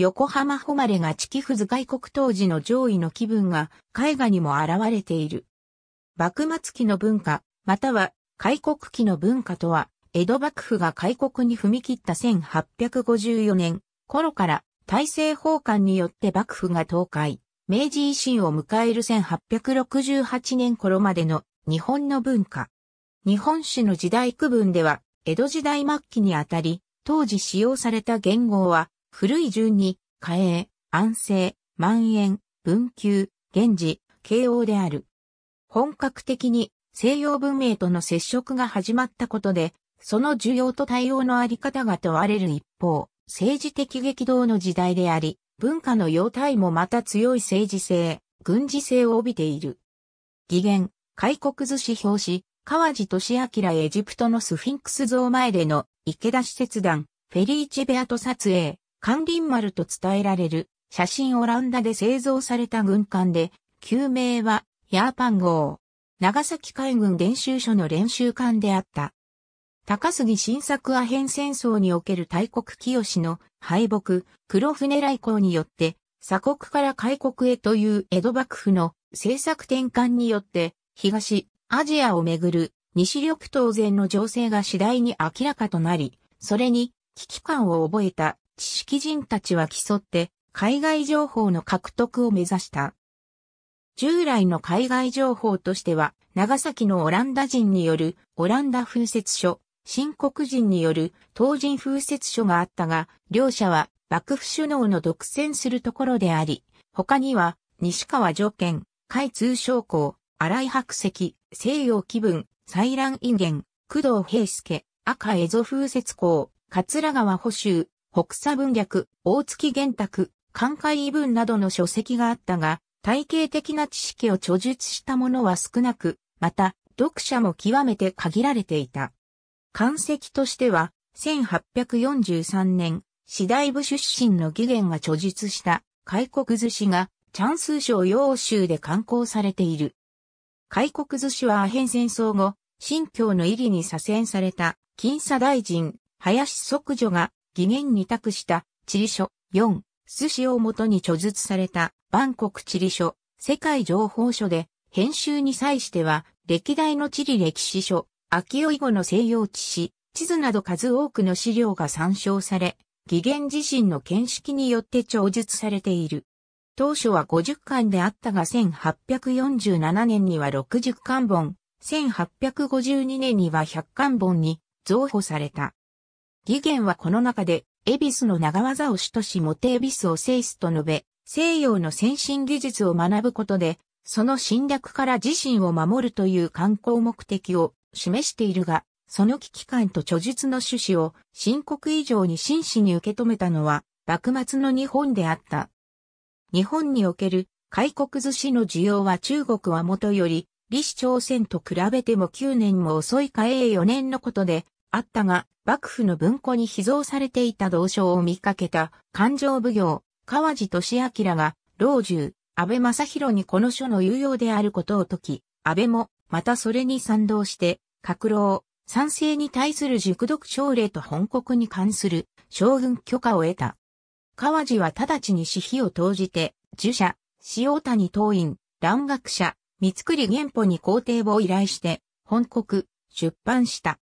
横浜誉れが地キフ図外国当時の上位の気分が絵画にも現れている。幕末期の文化、または開国期の文化とは、江戸幕府が開国に踏み切った1854年頃から大政奉還によって幕府が倒壊、明治維新を迎える1868年頃までの日本の文化。日本史の時代区分では、江戸時代末期にあたり、当時使用された言語は、古い順に、嘉永、安政、万延、文久、源氏、慶応である。本格的に西洋文明との接触が始まったことで、その需要と対応のあり方が問われる一方、政治的激動の時代であり、文化の様態もまた強い政治性、軍事性を帯びている。義言、開国図指表紙、川地俊明エジプトのスフィンクス像前での池田使節団、フェリーチベアと撮影、関林丸と伝えられる、写真オランダで製造された軍艦で、旧名は、ヤーパン号。長崎海軍練習所の練習艦であった。高杉晋作アヘン戦争における大国清の敗北、黒船来航によって、鎖国から開国へという江戸幕府の政策転換によって、東、アジアをめぐる西緑当然の情勢が次第に明らかとなり、それに危機感を覚えた知識人たちは競って海外情報の獲得を目指した。従来の海外情報としては、長崎のオランダ人によるオランダ風雪書、新国人による東人風雪書があったが、両者は幕府首脳の独占するところであり、他には西川条件、海通商工、荒井白石、西洋気分、西蘭因縁、工藤平介、赤蝦夷風雪港、桂川補修、北佐文略、大月玄卓、寛解異文などの書籍があったが、体系的な知識を著述したものは少なく、また、読者も極めて限られていた。漢石としては、1843年、次大部出身の義元が著述した、開国図司が、チャンス賞揚州で刊行されている。開国図司はアヘン戦争後、新教の入りに左遷された、金佐大臣、林則女が疑念に託した地理書4、寿司をもとに著述された万国地理書、世界情報書で、編集に際しては、歴代の地理歴史書、秋尾以後の西洋地史、地図など数多くの資料が参照され、義元自身の見識によって著述されている。当初は50巻であったが1847年には60巻本、1852年には100巻本に増補された。義元はこの中で、恵比寿の長技を主としモテエビスを制すと述べ、西洋の先進技術を学ぶことで、その侵略から自身を守るという観光目的を示しているが、その危機感と著述の趣旨を深刻以上に真摯に受け止めたのは、幕末の日本であった。日本における開国寿司の需要は中国はもとより、李氏朝鮮と比べても9年も遅いか永4年のことであったが、幕府の文庫に秘蔵されていた道賞を見かけた勘定奉行、川地俊明が、老中、安倍正宏にこの書の有用であることを説き、安倍も、またそれに賛同して、閣老、賛成に対する熟読奨励と本国に関する将軍許可を得た。川地は直ちに私費を投じて、儒者、塩谷党員、蘭学者、三栗玄保に皇帝を依頼して、本国、出版した。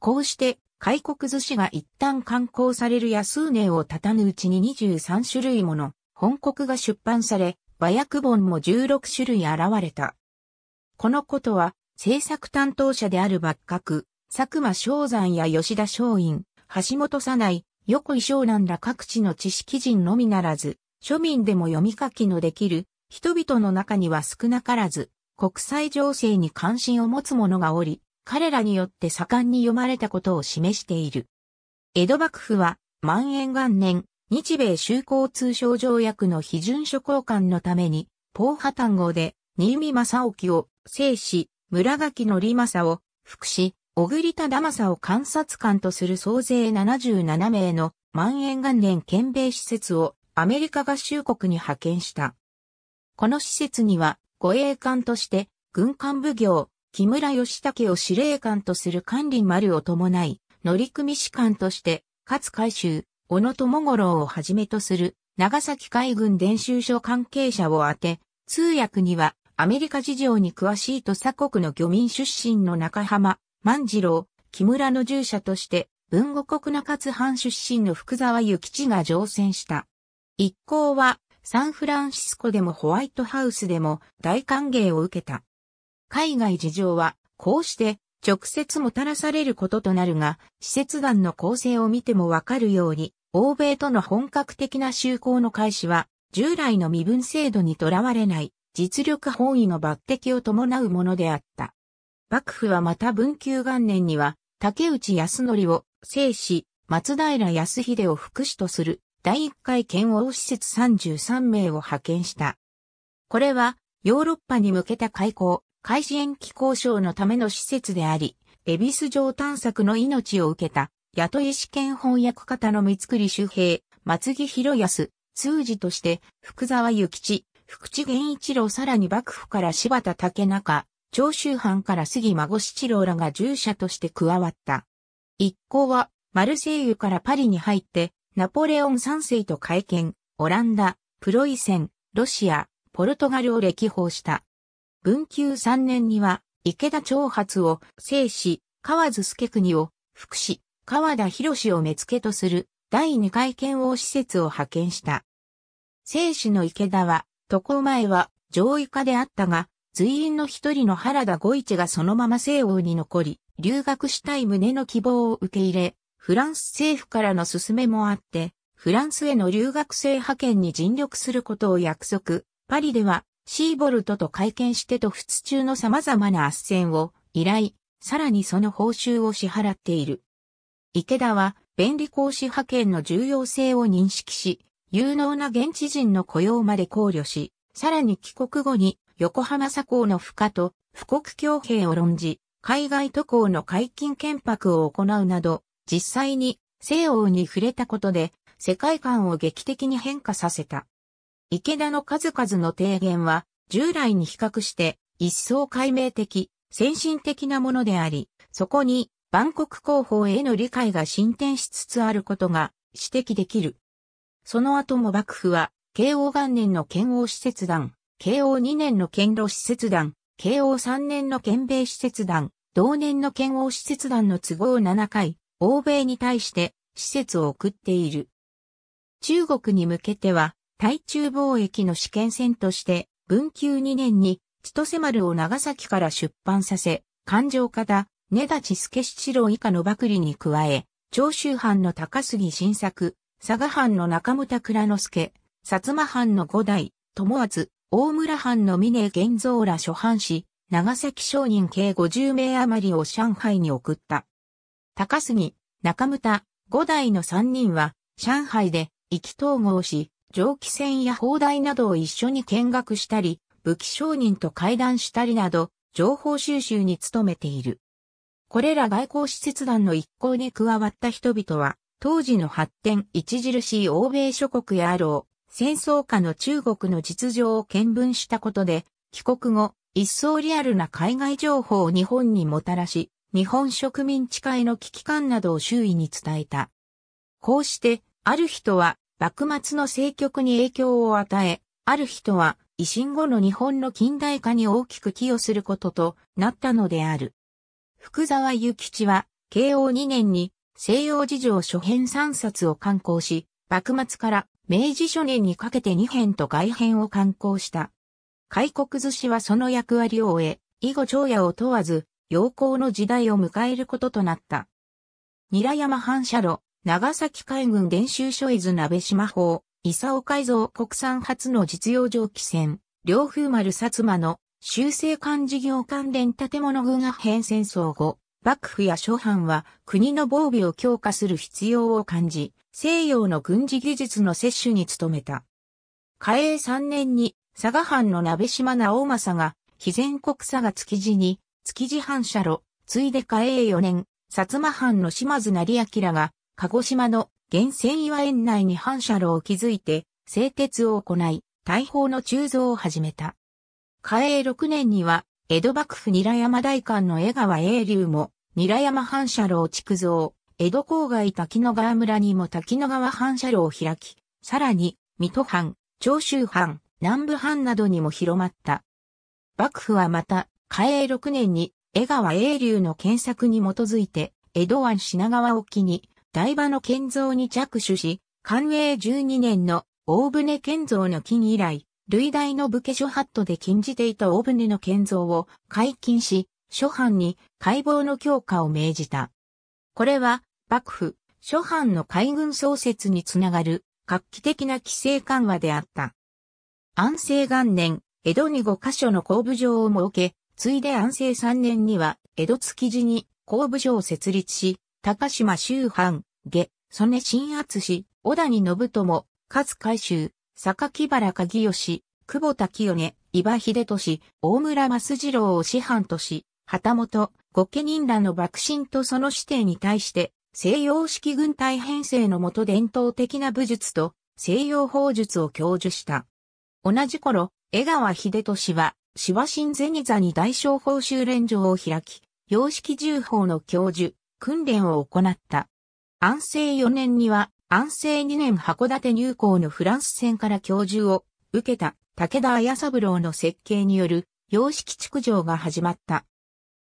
こうして、開国寿司が一旦刊行されるや数年を経たぬうちに23種類もの本国が出版され、和訳本も16種類現れた。このことは、制作担当者である幕閣、佐久間昭山や吉田松陰、橋本さない、横井湘南ら各地の知識人のみならず、庶民でも読み書きのできる人々の中には少なからず、国際情勢に関心を持つ者がおり、彼らによって盛んに読まれたことを示している。江戸幕府は、万延元年、日米修好通商条約の批准書交換のために、ポーハ単語で、新見正興を、正史、村垣の利正を、福祉、小栗忠玉正を観察官とする総勢77名の万延元年県米施設をアメリカ合衆国に派遣した。この施設には護衛艦として軍艦奉行、木村義武を司令官とする管理丸を伴い、乗組士官として、勝海舟、小野智五郎をはじめとする長崎海軍伝習所関係者を当て、通訳にはアメリカ事情に詳しいと鎖国の漁民出身の中浜、万次郎、木村の従者として、文後国中津藩出身の福沢諭吉が乗船した。一行は、サンフランシスコでもホワイトハウスでも大歓迎を受けた。海外事情は、こうして直接もたらされることとなるが、施設団の構成を見てもわかるように、欧米との本格的な就航の開始は、従来の身分制度にとらわれない、実力本位の抜擢を伴うものであった。幕府はまた文久元年には、竹内康則を正史、松平康秀を副使とする第1回県王施設33名を派遣した。これはヨーロッパに向けた開港、開始延期交渉のための施設であり、恵比寿城探索の命を受けた、雇い試験翻訳方の三栗周平、松木博康、通事として、福沢諭吉、福地源一郎さらに幕府から柴田竹中、長州藩から杉孫七郎らが従者として加わった。一行は、マルセイユからパリに入って、ナポレオン三世と会見、オランダ、プロイセン、ロシア、ポルトガルを歴訪した。文久3年には、池田長髪を生死、河津助国を副祉、河田博を目付とする第二回剣王施設を派遣した。生死の池田は、航前は上位下であったが、随員の一人の原田五一がそのまま西欧に残り、留学したい旨の希望を受け入れ、フランス政府からの勧めもあって、フランスへの留学生派遣に尽力することを約束、パリではシーボルトと会見してと仏中の様々な斡旋を依頼、さらにその報酬を支払っている。池田は、便利講師派遣の重要性を認識し、有能な現地人の雇用まで考慮し、さらに帰国後に横浜佐高の負荷と富国強兵を論じ、海外渡航の解禁憲白を行うなど、実際に西欧に触れたことで世界観を劇的に変化させた。池田の数々の提言は、従来に比較して、一層解明的、先進的なものであり、そこに、万国広報への理解が進展しつつあることが指摘できる。その後も幕府は、慶応元年の建応使節団、慶応2年の建路使節団、慶応3年の建米使節団、同年の建応使節団の都合7回、欧米に対して施設を送っている。中国に向けては、対中貿易の試験船として、文久2年に、千歳丸を長崎から出版させ、勘定方、根立助七郎以下のばくりに加え、長州藩の高杉晋作、佐賀藩の中村倉之助、薩摩藩の五代、友厚、大村藩の峰玄蔵ら諸藩士、長崎商人計50名余りを上海に送った。高杉、中村、五代の3人は、上海で意気投合し、蒸気船や砲台などを一緒に見学したり、武器商人と会談したりなど、情報収集に努めている。これら外交使節団の一行に加わった人々は、当時の発展著しい欧米諸国やあろう、戦争下の中国の実情を見聞したことで、帰国後、一層リアルな海外情報を日本にもたらし、日本植民地化への危機感などを周囲に伝えた。こうして、ある人は幕末の政局に影響を与え、ある人は維新後の日本の近代化に大きく寄与することとなったのである。福沢諭吉は、慶応2年に西洋事情初編3冊を刊行し、幕末から明治初年にかけて2編と外編を刊行した。開国寿司はその役割を終え、以後長野を問わず、陽光の時代を迎えることとなった。韮山反射炉、長崎海軍練習所伊豆鍋島砲、伊佐尾改造国産初の実用蒸気船、両風丸薩摩の修正艦事業関連建物群が変。戦争後、幕府や諸藩は国の防備を強化する必要を感じ、西洋の軍事技術の摂取に努めた。嘉永3年に佐賀藩の鍋島直政が、非全国佐賀築地に、築地藩社路、ついで嘉永4年、薩摩藩の島津成明が、鹿児島の源泉岩園内に反射炉を築いて、製鉄を行い、大砲の鋳造を始めた。嘉永6年には、江戸幕府韮山大官の江川英流も、韮山反射炉を築造、江戸郊外滝野川村にも滝野川反射炉を開き、さらに、水戸藩、長州藩、南部藩などにも広まった。幕府はまた、嘉永6年に江川英流の検索に基づいて、江戸湾品川沖に台場の建造に着手し、寛永12年の大船建造の金以来、類大の武家諸法度で禁じていた大船の建造を解禁し、諸藩に解剖の強化を命じた。これは、幕府、諸藩の海軍創設につながる画期的な規制緩和であった。安政元年、江戸に5カ所の工部場を設け、ついで安政3年には、江戸築地に工部城を設立し、高島周藩、下、曽根新厚氏、小谷信友、勝海舟、木原鍵義、久保田清根、伊庭秀俊、大村増次郎を師範とし、旗本、御家人らの幕臣とその指定に対して、西洋式軍隊編成のもと伝統的な武術と西洋法術を教授した。同じ頃、江川秀俊は、芝神銭座に大小報酬連城を開き、洋式銃法の教授、訓練を行った。安政4年には、安政2年函館入港のフランス船から教授を受けた武田綾三郎の設計による洋式築城が始まった。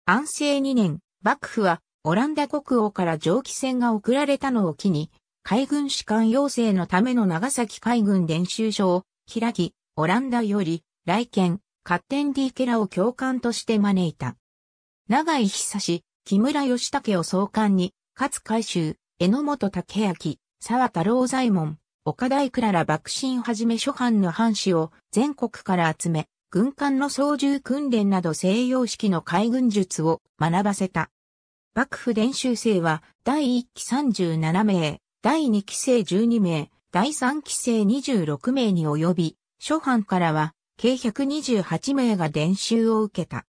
安政2年、幕府はオランダ国王から蒸気船が送られたのを機に、海軍士官養成のための長崎海軍練習所を開き、オランダより、来県、カッテンディケラを教官として招いた。長井久志、木村義武を総監に、勝海舟、榎本武明、沢太郎左衛門、岡大倉ら幕臣はじめ諸藩の藩士を全国から集め、軍艦の操縦訓練など西洋式の海軍術を学ばせた。幕府練習生は第1期37名、第2期生12名、第3期生26名に及び、諸藩からは計128名が練習を受けた。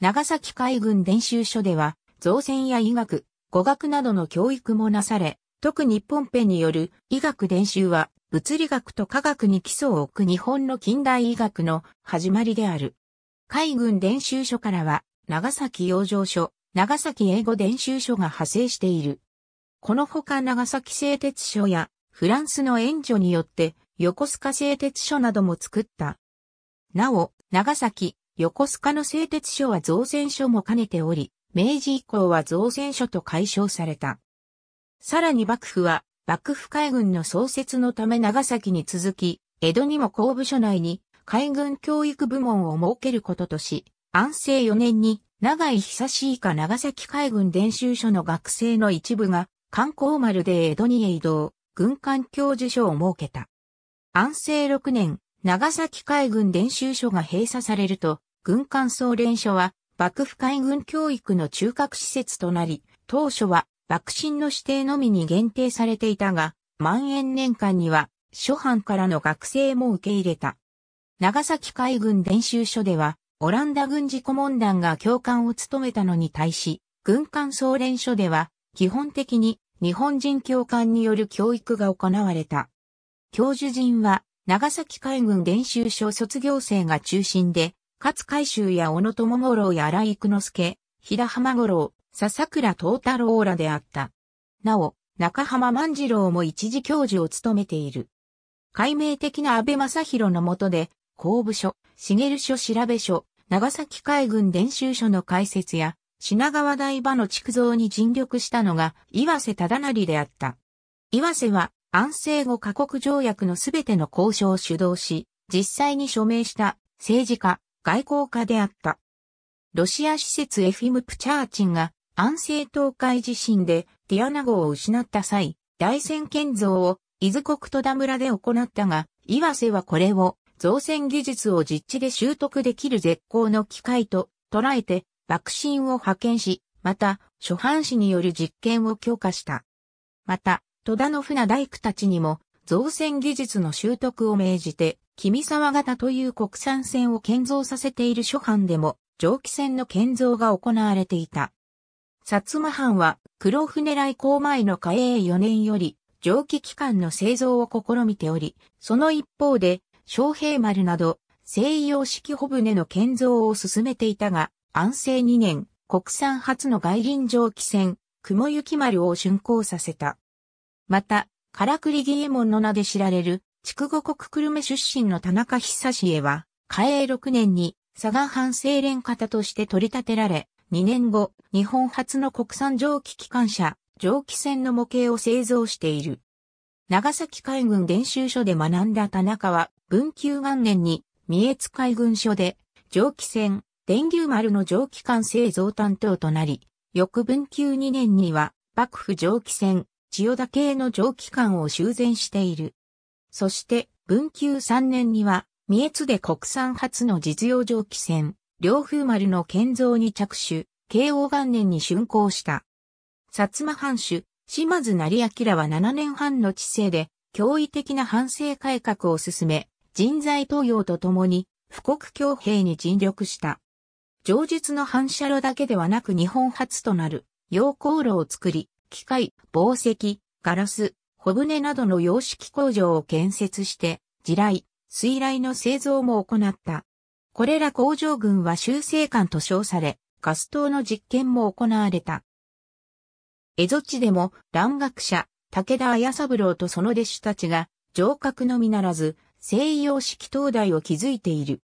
長崎海軍練習所では造船や医学、語学などの教育もなされ、特にポンペによる医学練習は物理学と科学に基礎を置く日本の近代医学の始まりである。海軍練習所からは長崎養生所、長崎英語練習所が派生している。このほか長崎製鉄所やフランスの援助によって横須賀製鉄所なども作った。なお、長崎、横須賀の製鉄所は造船所も兼ねており、明治以降は造船所と解消された。さらに幕府は、幕府海軍の創設のため長崎に続き、江戸にも公部署内に海軍教育部門を設けることとし、安政4年に長井久志以下長崎海軍伝習所の学生の一部が、観光丸で江戸にへ移動、軍艦教授所を設けた。安政6年、長崎海軍伝習所が閉鎖されると、軍艦総連所は幕府海軍教育の中核施設となり、当初は幕臣の指定のみに限定されていたが、万延年間には、諸藩からの学生も受け入れた。長崎海軍練習所では、オランダ軍事顧問団が教官を務めたのに対し、軍艦総連所では、基本的に日本人教官による教育が行われた。教授陣は、長崎海軍練習所卒業生が中心で、勝海舟や小野智五郎や荒井育之助、平田浜五郎、笹倉東太郎らであった。なお、中浜万次郎も一時教授を務めている。解明的な安倍正宏の下で、公部署、茂署調べ署、長崎海軍練習所の開設や、品川台場の築造に尽力したのが岩瀬忠成であった。岩瀬は安政後過国条約のすべての交渉を主導し、実際に署名した政治家、外交家であった。ロシア施設エフィム・プチャーチンが安政東海地震でティアナ号を失った際、大戦建造を伊豆国戸田村で行ったが、岩瀬はこれを造船技術を実地で習得できる絶好の機会と捉えて爆心を派遣し、また、諸版紙による実験を強化した。また、戸田の船大工たちにも造船技術の習得を命じて君沢型という国産船を建造させている諸藩でも、蒸気船の建造が行われていた。薩摩藩は、黒船来航前の嘉永4年より、蒸気機関の製造を試みており、その一方で、昌平丸など、西洋式帆船の建造を進めていたが、安政2年、国産初の外輪蒸気船、雲行き丸を竣工させた。また、からくり芸門の名で知られる、筑後国久留米出身の田中久へは、嘉永6年に佐賀藩清連方として取り立てられ、2年後、日本初の国産蒸気機関車、蒸気船の模型を製造している。長崎海軍練習所で学んだ田中は、文久元年に、三越海軍所で、蒸気船、電流丸の蒸気艦製造担当となり、翌文久2年には、幕府蒸気船、千代田系の蒸気艦を修繕している。そして文久3年には、三越で国産初の実用蒸気船、両風丸の建造に着手、慶応元年に竣工した。薩摩藩主、島津成明は7年半の治世で、驚異的な反省改革を進め、人材登用とともに、富国強兵に尽力した。上述の反射炉だけではなく日本初となる、溶鉱炉を作り、機械、宝石、ガラス、小舟などの洋式工場を建設して、地雷、水雷の製造も行った。これら工場群は修正艦と称され、ガス灯の実験も行われた。蝦夷地でも、蘭学者、武田綾三郎とその弟子たちが、城郭のみならず、西洋式灯台を築いている。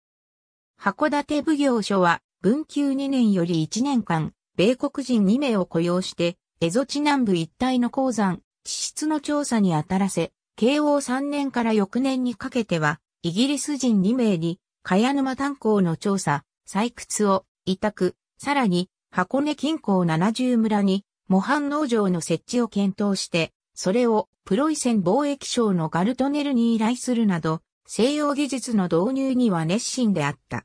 函館奉行所は、文久2年より1年間、米国人2名を雇用して、蝦夷地南部一帯の鉱山、地質の調査にあたらせ、慶応3年から翌年にかけては、イギリス人2名に、茅沼炭鉱の調査、採掘を委託、さらに、箱根近郊70村に、模範農場の設置を検討して、それをプロイセン貿易省のガルトネルに依頼するなど、西洋技術の導入には熱心であった。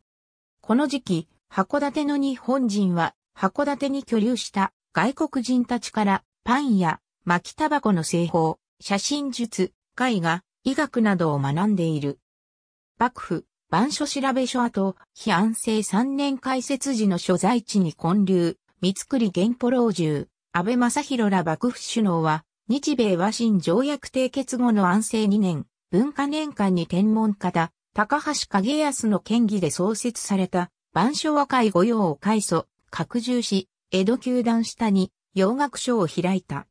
この時期、函館の日本人は、函館に居留した外国人たちからパンや巻きタバコの製法、写真術、絵画、医学などを学んでいる。幕府、番書調べ書跡、非安政三年開設時の所在地に建立、三栗玄保老中、安倍正弘ら幕府首脳は、日米和親条約締結後の安政二年、文化年間に天文家だ、高橋景康の県議で創設された、番書和解御用を開祖、拡充し、江戸球団下に洋楽書を開いた。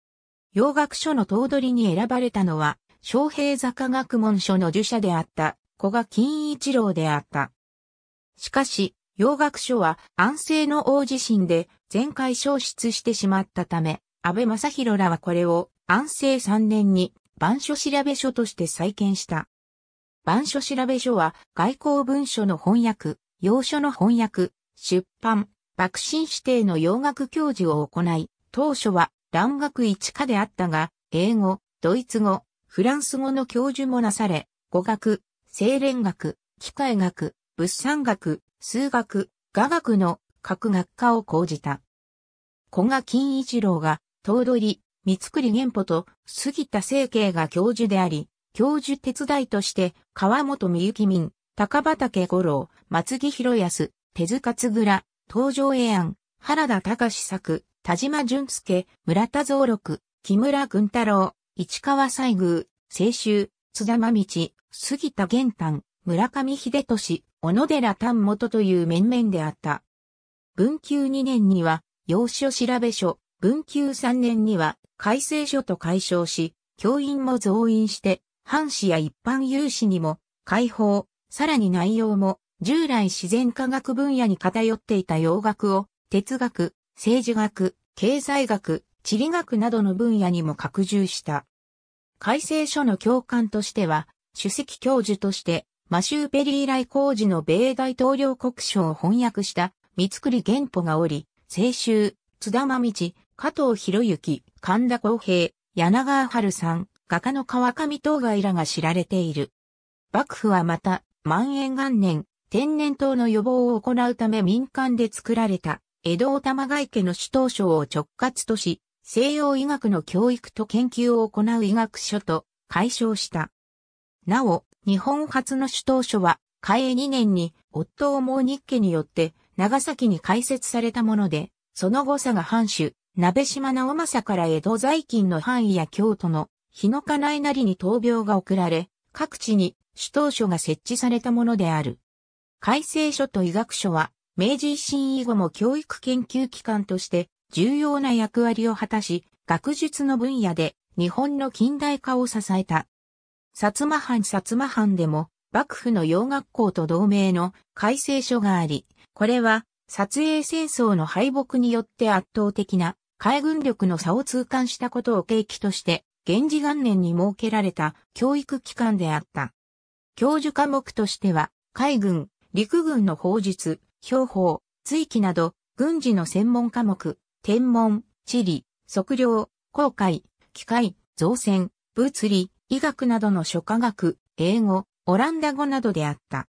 洋楽書の頭取に選ばれたのは、昌平坂学問書の受者であった古賀金一郎であった。しかし、洋楽書は安政の大地震で全壊消失してしまったため、安倍正弘らはこれを安政3年に版書調べ書として再建した。版書調べ書は外交文書の翻訳、洋書の翻訳、出版、爆心指定の洋楽教授を行い、当初は蘭学一家であったが、英語、ドイツ語、フランス語の教授もなされ、語学、精錬学、機械学、物産学、数学、雅学の各学科を講じた。古賀金一郎が、頭取、三栗玄保と杉田清慶が教授であり、教授手伝いとして、川本美幸民、高畑五郎、松木博康、手塚津倉、東条英安、原田隆作、田島淳介、村田蔵六、木村軍太郎、市川西宮、清州、津田真道、杉田玄丹、村上秀俊、小野寺丹元という面々であった。文久2年には、要所調べ書、文久3年には、改正書と解消し、教員も増員して、藩士や一般有志にも、解放、さらに内容も、従来自然科学分野に偏っていた洋楽を、哲学、政治学、経済学、地理学などの分野にも拡充した。改正書の教官としては、主席教授として、マシューペリー来工事の米大統領国書を翻訳した三栗玄保がおり、清州、津田真道、加藤博之、神田光平、柳川春さん、画家の川上東外らが知られている。幕府はまた、万延元年、天然痘の予防を行うため民間で作られた、江戸玉外家の首都省を直轄とし、西洋医学の教育と研究を行う医学書と解消した。なお、日本初の首都書は、開園2年に、夫を毛う日家によって、長崎に開設されたもので、その後佐賀藩主、鍋島直政から江戸在勤の範囲や京都の日の家内なりに闘病が送られ、各地に首都書が設置されたものである。改正書と医学書は、明治維新以後も教育研究機関として重要な役割を果たし、学術の分野で日本の近代化を支えた。薩摩藩薩摩藩でも幕府の洋学校と同盟の改正書があり、これは撮影戦争の敗北によって圧倒的な海軍力の差を痛感したことを契機として、源氏元年に設けられた教育機関であった。教授科目としては、海軍、陸軍の法術、標法、追記など、軍事の専門科目、天文、地理、測量、航海、機械、造船、物理、医学などの諸科学、英語、オランダ語などであった。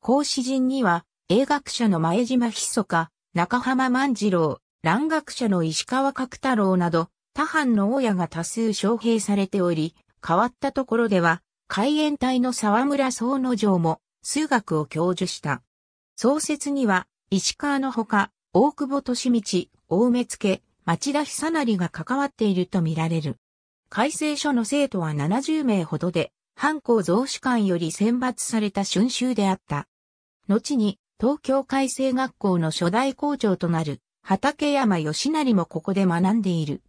講師陣には、英学者の前島密か、中浜万次郎、蘭学者の石川角太郎など、他藩の親が多数招聘されており、変わったところでは、海援隊の沢村総之丞も、数学を教授した。創設には、石川のほか、大久保利道、大目付、町田久成が関わっているとみられる。改正書の生徒は70名ほどで、藩校増資官より選抜された春秋であった。後に、東京改正学校の初代校長となる、畠山義成もここで学んでいる。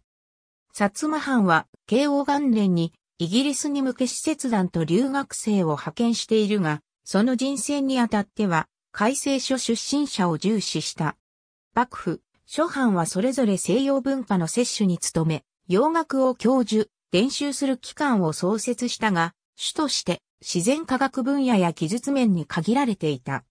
薩摩藩は、慶応元年に、イギリスに向け施設団と留学生を派遣しているが、その人選にあたっては、改正書出身者を重視した。幕府、諸藩はそれぞれ西洋文化の摂取に努め、洋楽を教授、練習する機関を創設したが、主として自然科学分野や技術面に限られていた。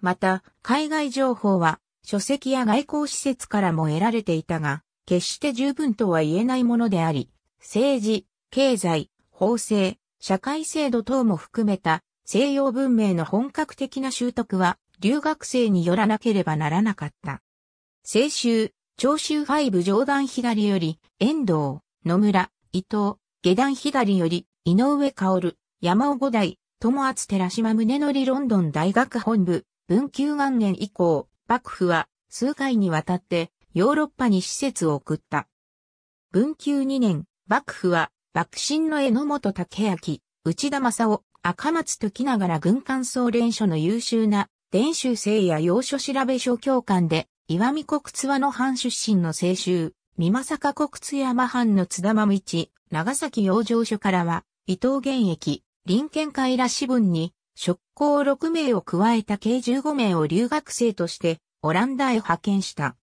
また、海外情報は書籍や外交施設からも得られていたが、決して十分とは言えないものであり、政治、経済、法制、社会制度等も含めた西洋文明の本格的な習得は留学生によらなければならなかった。青州、長州5上段左より、遠藤、野村、伊藤、下段左より、井上薫、山尾五代、友厚寺島宗則ロンドン大学本部、文久元年以降、幕府は数回にわたってヨーロッパに施設を送った。文久2年、幕府は、幕臣の榎本武明、内田正夫、赤松時ながら軍艦総連所の優秀な、伝習生や要所調べ所教官で、岩見国津和の藩出身の清州、三正国津山藩の津田間道、長崎養生所からは、伊藤原役、林県会ら支分に、職校6名を加えた計15名を留学生として、オランダへ派遣した。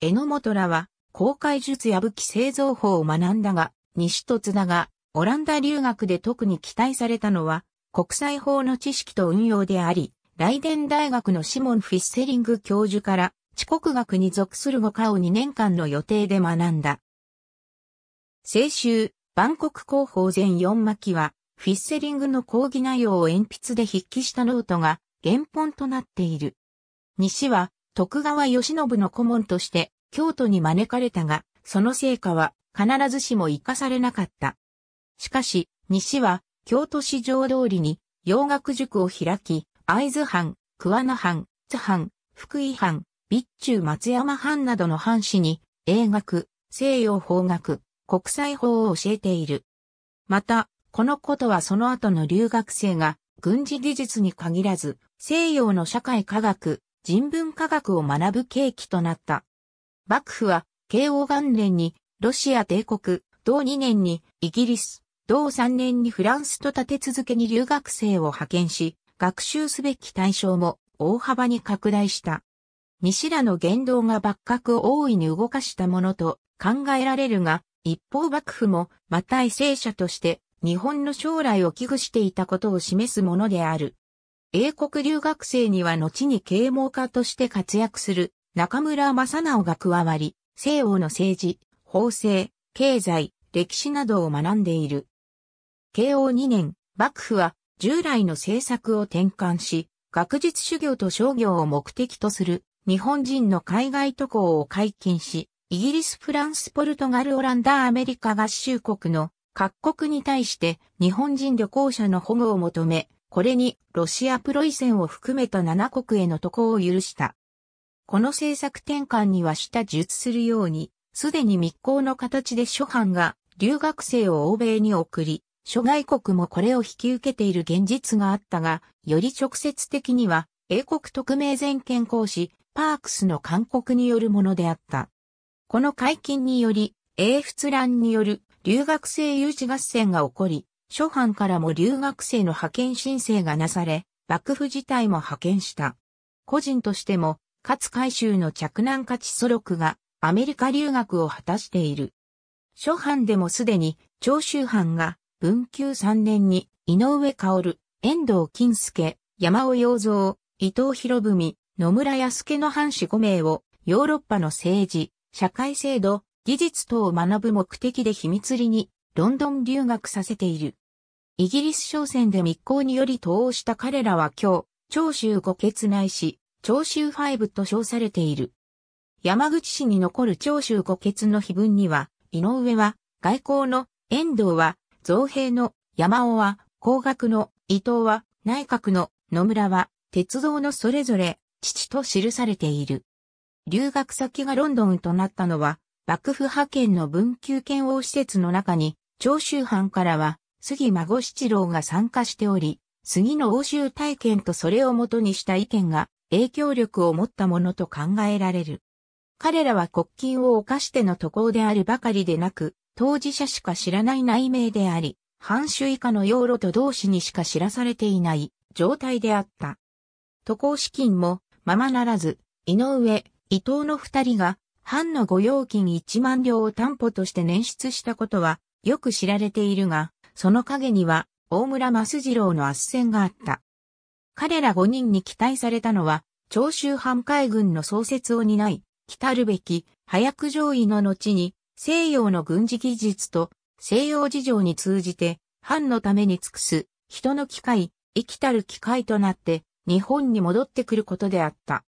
榎本らは、公開術や武器製造法を学んだが、西と津田が、オランダ留学で特に期待されたのは、国際法の知識と運用であり、ライデン大学のシモン・フィッセリング教授から、地国学に属する語科を2年間の予定で学んだ。青州、万国広報全4巻は、フィッセリングの講義内容を鉛筆で筆記したノートが原本となっている。西は、徳川慶喜の顧問として、京都に招かれたが、その成果は必ずしも生かされなかった。しかし、西は、京都市場通りに、洋楽塾を開き、会津藩、桑名藩、津藩、福井藩、備中松山藩などの藩士に、英学、西洋法学、国際法を教えている。また、このことはその後の留学生が、軍事技術に限らず、西洋の社会科学、人文科学を学ぶ契機となった。幕府は、慶応元年に、ロシア帝国、同2年に、イギリス、同3年にフランスと立て続けに留学生を派遣し、学習すべき対象も大幅に拡大した。西らの言動が幕閣を大いに動かしたものと考えられるが、一方幕府もまた異性者として日本の将来を危惧していたことを示すものである。英国留学生には後に啓蒙家として活躍する中村正直が加わり、西欧の政治、法制、経済、歴史などを学んでいる。慶応2年、幕府は従来の政策を転換し、学術修行と商業を目的とする日本人の海外渡航を解禁し、イギリス、フランス、ポルトガル、オランダ、アメリカ合衆国の各国に対して日本人旅行者の保護を求め、これにロシアプロイセンを含めた7国への渡航を許した。この政策転換には下述するように、すでに密航の形で諸藩が留学生を欧米に送り、諸外国もこれを引き受けている現実があったが、より直接的には、英国特命全権行使、パークスの勧告によるものであった。この解禁により、英仏乱による留学生誘致合戦が起こり、諸藩からも留学生の派遣申請がなされ、幕府自体も派遣した。個人としても、勝海舟の着難価値素録がアメリカ留学を果たしている。諸藩でもすでに長州藩が文久3年に、井上薫、遠藤金介、山尾洋蔵、伊藤博文、野村康介の藩士5名を、ヨーロッパの政治、社会制度、技術等を学ぶ目的で秘密裏に、ロンドン留学させている。イギリス商船で密航により投応した彼らは今日、長州五欠内し、長州5と称されている。山口市に残る長州五欠の碑文には、井上は、外交の、遠藤は、造兵の山尾は、工学の伊藤は、内閣の野村は、鉄道のそれぞれ、父と記されている。留学先がロンドンとなったのは、幕府派遣の文久圏央施設の中に、長州藩からは、杉孫七郎が参加しており、杉の欧州体験とそれをもとにした意見が影響力を持ったものと考えられる。彼らは国金を犯しての渡航であるばかりでなく、当事者しか知らない内名であり、藩主以下の養老と同士にしか知らされていない状態であった。渡航資金もままならず、井上、伊藤の二人が、藩の御用金一万両を担保として捻出したことは、よく知られているが、その陰には、大村増次郎の圧戦があった。彼ら五人に期待されたのは、長州藩海軍の創設を担い、来るべき、早く上位の後に、西洋の軍事技術と西洋事情に通じて、藩のために尽くす、人の機会、生きたる機会となって、日本に戻ってくることであった。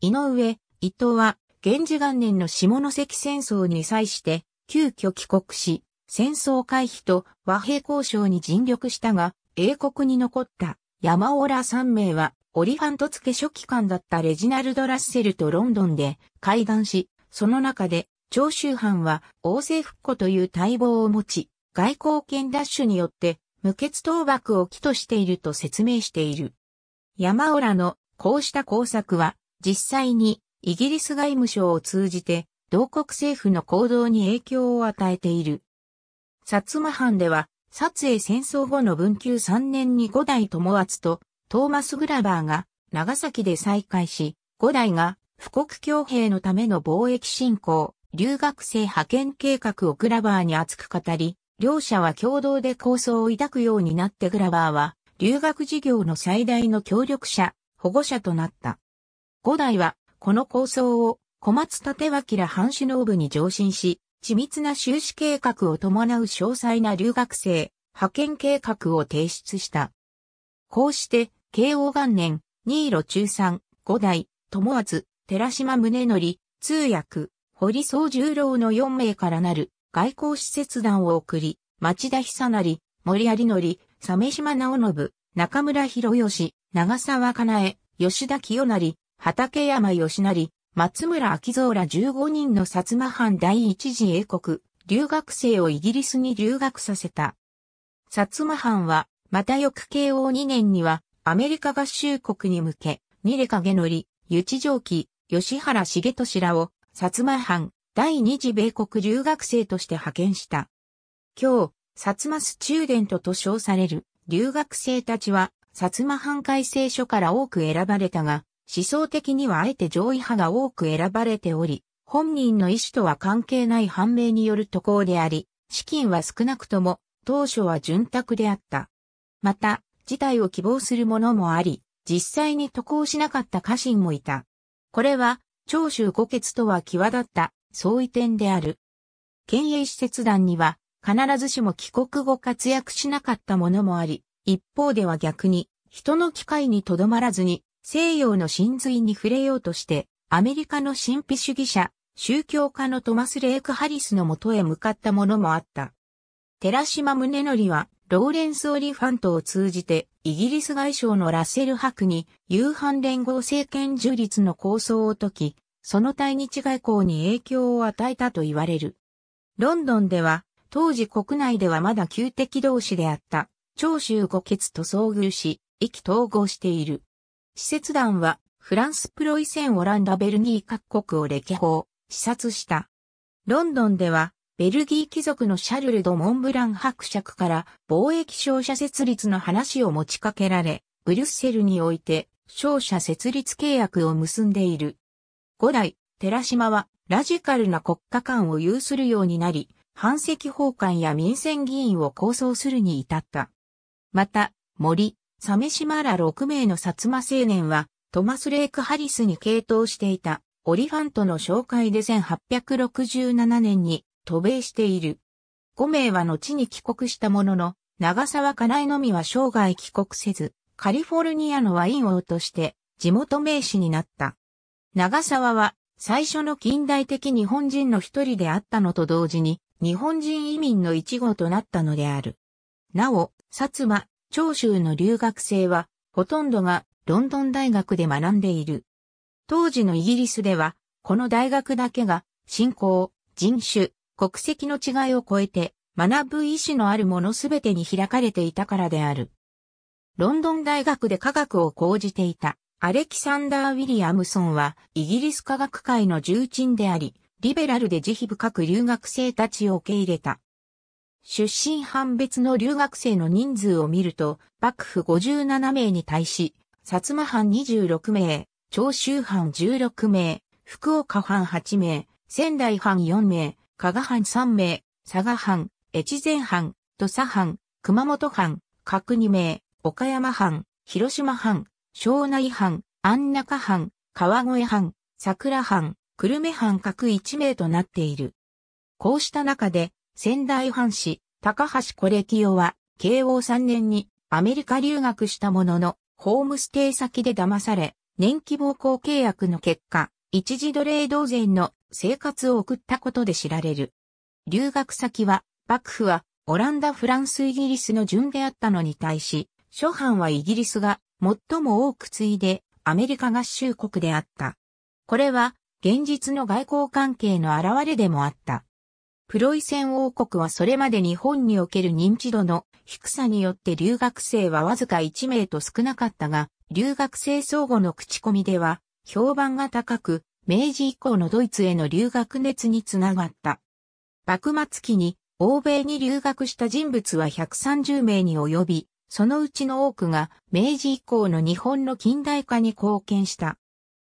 井上、伊藤は、源氏元年の下関戦争に際して、急遽帰国し、戦争回避と和平交渉に尽力したが、英国に残った山オラ3名は、オリファント付け書記官だったレジナルド・ラッセルとロンドンで会談し、その中で長州藩は王政復古という待望を持ち、外交権奪取によって無血倒幕を起としていると説明している。山浦のこうした工作は実際にイギリス外務省を通じて同国政府の行動に影響を与えている。薩摩藩では、薩英戦争後の文久3年に五代友厚とトーマス・グラバーが長崎で再会し、五代が富国強兵のための貿易振興、留学生派遣計画をグラバーに熱く語り、両者は共同で構想を抱くようになってグラバーは、留学事業の最大の協力者、保護者となった。五代は、この構想を、小松立脇藩首脳部に上申し、緻密な収支計画を伴う詳細な留学生、派遣計画を提出した。こうして、慶応元年、新路中三、五代、友厚、寺島宗則、通訳、堀総十郎の4名からなる外交使節団を送り、町田久成、森有則、鮫島直信、中村博義、長沢かなえ、吉田清成、畠山義成、松村明蔵ら15人の薩摩藩第一次英国、留学生をイギリスに留学させた。薩摩藩は、また翌慶応2年には、アメリカ合衆国に向け、ニレカゲノリ、ユチ吉原重俊らを薩摩藩、第二次米国留学生として派遣した。今日、薩摩スチューデントと称される留学生たちは、薩摩藩改正書から多く選ばれたが、思想的にはあえて上位派が多く選ばれており、本人の意思とは関係ない判明による渡航であり、資金は少なくとも当初は潤沢であった。また、事態を希望する者もあり、実際に渡航しなかった家臣もいた。これは長州五欠とは際立った相違点である。県営施設団には必ずしも帰国後活躍しなかったものもあり、一方では逆に人の機会にとどまらずに西洋の真髄に触れようとしてアメリカの神秘主義者、宗教家のトマス・レイク・ハリスのもとへ向かったものもあった。寺島宗則はローレンス・オリファントを通じて、イギリス外相のラッセル・ハクに、夕飯連合政権樹立の構想を解き、その対日外交に影響を与えたと言われる。ロンドンでは、当時国内ではまだ旧敵同士であった、長州五傑と遭遇し、意気統合している。施設団は、フランス、プロイセン、オランダ、ベルギー各国を歴訪、視察した。ロンドンでは、ベルギー貴族のシャルル・ド・モンブラン伯爵から貿易商社設立の話を持ちかけられ、ブリュッセルにおいて商社設立契約を結んでいる。五代、寺島はラジカルな国家間を有するようになり、反石法官や民選議員を構想するに至った。また、森、サメシマら6名の薩摩青年は、トマス・レイク・ハリスに傾倒していた、オリファントの紹介で1867年に渡米している。5名は後に帰国したものの、長沢かなえのみは生涯帰国せず、カリフォルニアのワイン王として地元名士になった。長沢は最初の近代的日本人の一人であったのと同時に、日本人移民の一号となったのである。なお、薩摩、長州の留学生は、ほとんどがロンドン大学で学んでいる。当時のイギリスでは、この大学だけが、信仰、人種、国籍の違いを超えて、学ぶ意志のあるものすべてに開かれていたからである。ロンドン大学で科学を講じていたアレキサンダー・ウィリアムソンはイギリス科学界の重鎮であり、リベラルで慈悲深く留学生たちを受け入れた。出身判別の留学生の人数を見ると、幕府57名に対し、薩摩藩26名、長州藩16名、福岡藩8名、仙台藩4名、加賀藩3名、佐賀藩、越前藩、土佐藩、熊本藩、角2名、岡山藩、広島藩、庄内藩、安中藩、川越藩、桜藩、久留米藩各1名となっている。こうした中で、仙台藩士、高橋コレキオは、慶応3年にアメリカ留学したものの、ホームステイ先で騙され、年期暴行契約の結果、一時奴隷同然の生活を送ったことで知られる。留学先は、幕府は、オランダ、フランス、イギリスの順であったのに対し、諸藩はイギリスが最も多く次いで、アメリカ合衆国であった。これは、現実の外交関係の表れでもあった。プロイセン王国はそれまで日本における認知度の低さによって留学生はわずか1名と少なかったが、留学生相互の口コミでは評判が高く、明治以降のドイツへの留学熱につながった。幕末期に欧米に留学した人物は130名に及び、そのうちの多くが明治以降の日本の近代化に貢献した。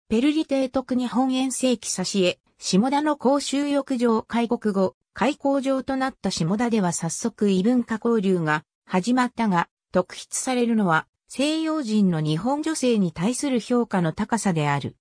ペルリ提督日本遠征期差し絵、下田の公衆浴場開国後、開港場となった下田では早速異文化交流が始まったが、特筆されるのは西洋人の日本女性に対する評価の高さである。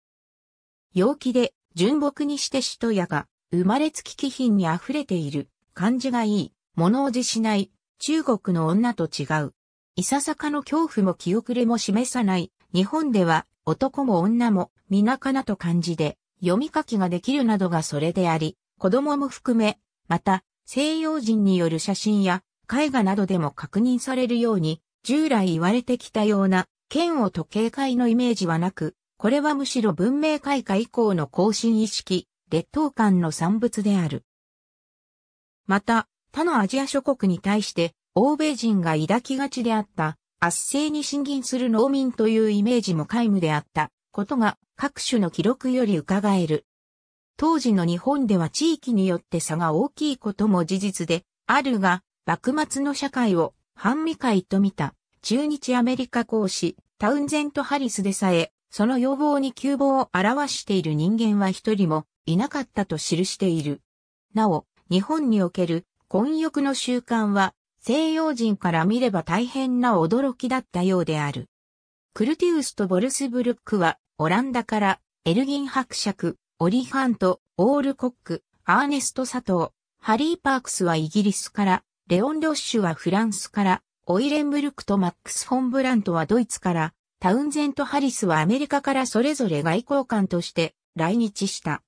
陽気で、純朴にしてしとやが、生まれつき気品に溢れている、感じがいい、物おじしない、中国の女と違う。いささかの恐怖も気遅れも示さない、日本では、男も女も、皆かなと感じで、読み書きができるなどがそれであり、子供も含め、また、西洋人による写真や、絵画などでも確認されるように、従来言われてきたような、剣を時計界のイメージはなく、これはむしろ文明開化以降の更進意識、劣等感の産物である。また、他のアジア諸国に対して欧米人が抱きがちであった圧政に侵吟する農民というイメージも皆無であったことが各種の記録より伺える。当時の日本では地域によって差が大きいことも事実であるが、幕末の社会を半未開と見た中日アメリカ講師タウンゼント・ハリスでさえその要望に窮乏を表している人間は一人もいなかったと記している。なお、日本における婚欲の習慣は西洋人から見れば大変な驚きだったようである。クルティウスとボルスブルックはオランダからエルギン伯爵、オリファント、オールコック、アーネスト佐藤、ハリー・パークスはイギリスから、レオン・ロッシュはフランスから、オイレンブルクとマックス・フォン・ブラントはドイツから、タウンゼント・ハリスはアメリカからそれぞれ外交官として来日した。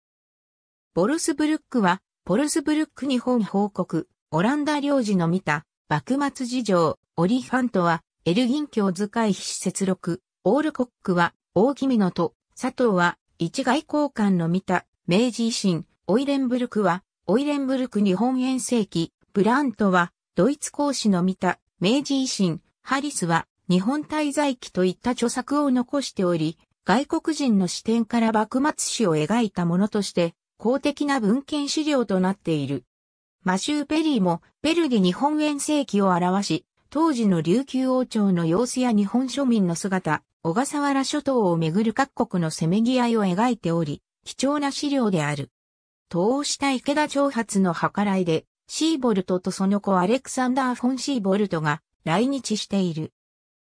ボルスブルックは、ポルスブルック日本報告、オランダ領事の見た、幕末事情、オリファントは、エルギン教使い施設録、オールコックは、大君のと、佐藤は、一外交官の見た、明治維新、オイレンブルクは、オイレンブルク日本遠征記、ブラントは、ドイツ公使の見た、明治維新、ハリスは、日本滞在記といった著作を残しており、外国人の視点から幕末史を描いたものとして、公的な文献資料となっている。マシュー・ペリーも、ペルで日本遠征期を表し、当時の琉球王朝の様子や日本庶民の姿、小笠原諸島をめぐる各国のせめぎ合いを描いており、貴重な資料である。通した池田長発の計らいで、シーボルトとその子アレクサンダー・フォン・シーボルトが来日している。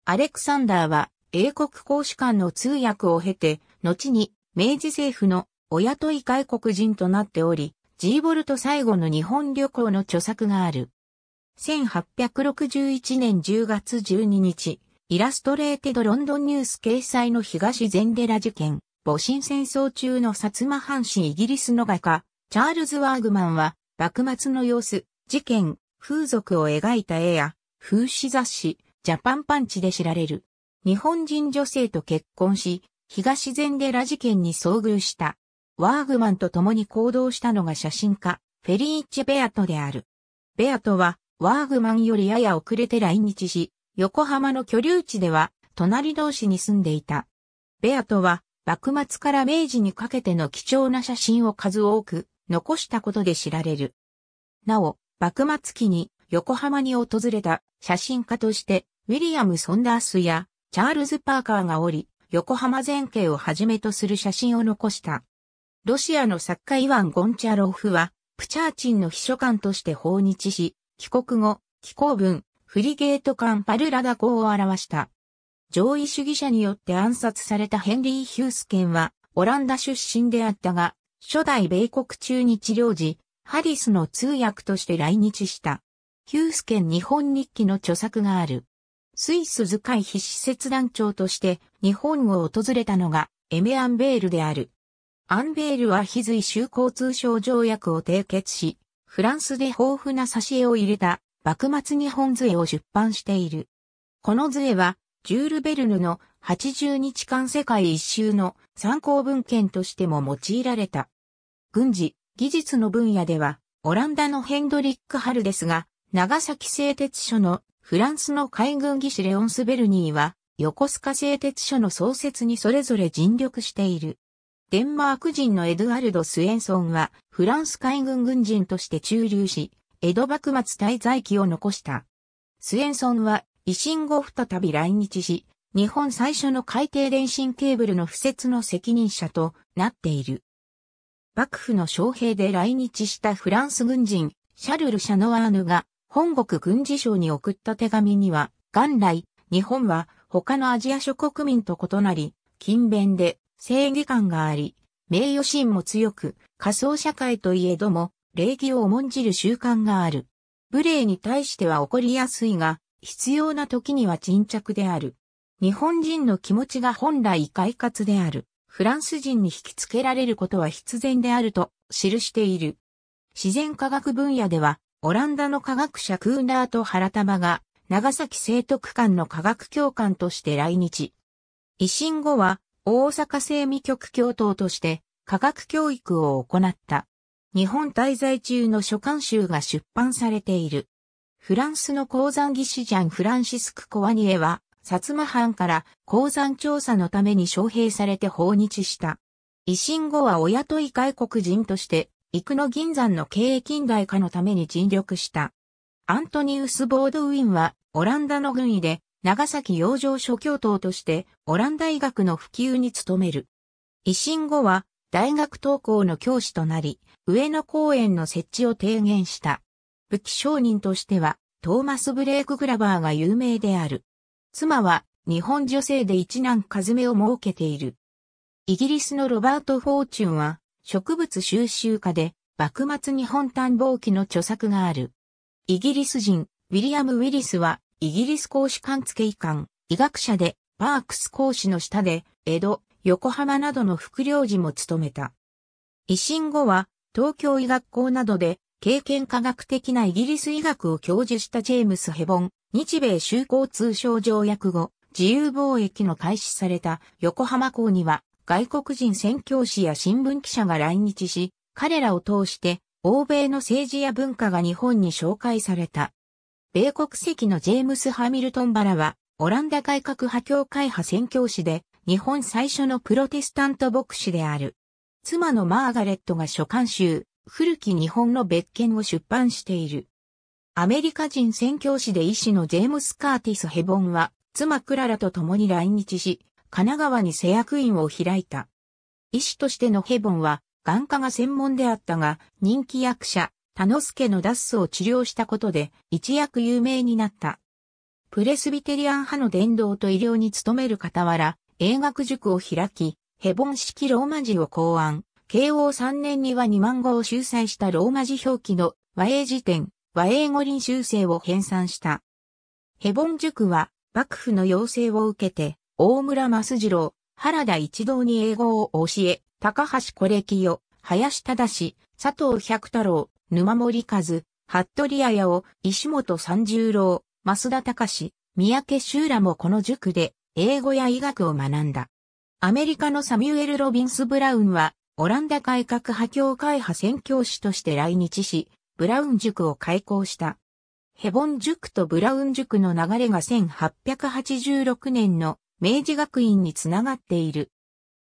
アレクサンダーは英国公使館の通訳を経て、後に明治政府のお雇い外国人となっており、ジーボルト最後の日本旅行の著作がある。1861年10月12日、イラストレーテドロンドンニュース掲載の東ゼンデラ事件、戊辰戦争中の薩摩藩士イギリスの画家、チャールズ・ワーグマンは、幕末の様子、事件、風俗を描いた絵や、風刺雑誌、ジャパンパンチで知られる。日本人女性と結婚し、東ラ寺事件に遭遇した。ワーグマンと共に行動したのが写真家、フェリーチェ・ベアトである。ベアトは、ワーグマンよりやや遅れて来日し、横浜の居留地では、隣同士に住んでいた。ベアトは、幕末から明治にかけての貴重な写真を数多く残したことで知られる。なお、幕末期に横浜に訪れた写真家としてウィリアム・ソンダースやチャールズ・パーカーがおり、横浜前景をはじめとする写真を残した。ロシアの作家イワン・ゴンチャロフは、プチャーチンの秘書官として訪日し、帰国後、寄港文、フリゲート艦パルラダ港を表した。上位主義者によって暗殺されたヘンリー・ヒュースケンは、オランダ出身であったが、初代米国中日領事、ハリスの通訳として来日した。ヒュースケン日本日記の著作がある。スイス図解非施設団長として日本を訪れたのがエメ・アンベールである。アンベールは非随州交通省条約を締結し、フランスで豊富な挿絵を入れた幕末日本図絵を出版している。この図絵は、ジュール・ベルヌの80日間世界一周の参考文献としても用いられた。軍事、技術の分野では、オランダのヘンドリック・ハルですが、長崎製鉄所のフランスの海軍技師レオンス・ベルニーは、横須賀製鉄所の創設にそれぞれ尽力している。デンマーク人のエドゥアルド・スエンソンは、フランス海軍軍人として駐留し、江戸幕末滞在期を残した。スエンソンは、維新後再び来日し、日本最初の海底電信ケーブルの付設の責任者となっている。幕府の将兵で来日したフランス軍人、シャルル・シャノワーヌが本国軍事省に送った手紙には、元来、日本は他のアジア諸国民と異なり、勤勉で正義感があり、名誉心も強く、仮想社会といえども、礼儀を重んじる習慣がある。無礼に対しては起こりやすいが、必要な時には沈着である。日本人の気持ちが本来快活である。フランス人に引きつけられることは必然であると記している。自然科学分野ではオランダの科学者クーナーと原玉が、長崎聖徳間の科学教官として来日。維新後は、大阪精美局教頭として、科学教育を行った。日本滞在中の書簡集が出版されている。フランスの鉱山技師ジャン・フランシスク・コワニエは、薩摩藩から鉱山調査のために招聘されて訪日した。維新後は親とい外国人として生野銀山の経営近代化のために尽力した。アントニウス・ボードウィンは、オランダの軍医で、長崎洋上諸教頭として、オランダ医学の普及に努める。維新後は、大学登校の教師となり、上野公園の設置を提言した。武器商人としては、トーマス・ブレイク・グラバーが有名である。妻は、日本女性で一男和目を設けている。イギリスのロバート・フォーチュンは、植物収集家で、幕末日本探訪記の著作がある。イギリス人、ウィリアム・ウィリスは、イギリス公使官付医官、医学者で、パークス公使の下で、江戸、横浜などの副領事も務めた。維新後は、東京医学校などで、経験科学的なイギリス医学を教授したジェームス・ヘボン、日米修好通商条約後、自由貿易の開始された横浜港には外国人宣教師や新聞記者が来日し、彼らを通して欧米の政治や文化が日本に紹介された。米国籍のジェームス・ハミルトン・バラは、オランダ改革派教会派宣教師で、日本最初のプロテスタント牧師である。妻のマーガレットが書簡集、古き日本の別件を出版している。アメリカ人宣教師で医師のジェームス・カーティス・ヘボンは、妻クララと共に来日し、神奈川に製薬院を開いた。医師としてのヘボンは、眼科が専門であったが、人気役者、田之助のダスを治療したことで、一躍有名になった。プレスビテリアン派の伝道と医療に努める傍ら、英学塾を開き、ヘボン式ローマ字を考案。慶応3年には2万語を修載したローマ字表記の和英辞典、和英語臨修正を編纂した。ヘボン塾は幕府の要請を受けて大村益次郎、原田一堂に英語を教え、高橋コ清、キヨ、林忠、佐藤百太郎、沼森和、服部綾を石本三十郎、増田隆、三宅修羅もこの塾で英語や医学を学んだ。アメリカのサミュエル・ロビンス・ブラウンは、オランダ改革派教会派宣教師として来日し、ブラウン塾を開校した。ヘボン塾とブラウン塾の流れが1886年の明治学院につながっている。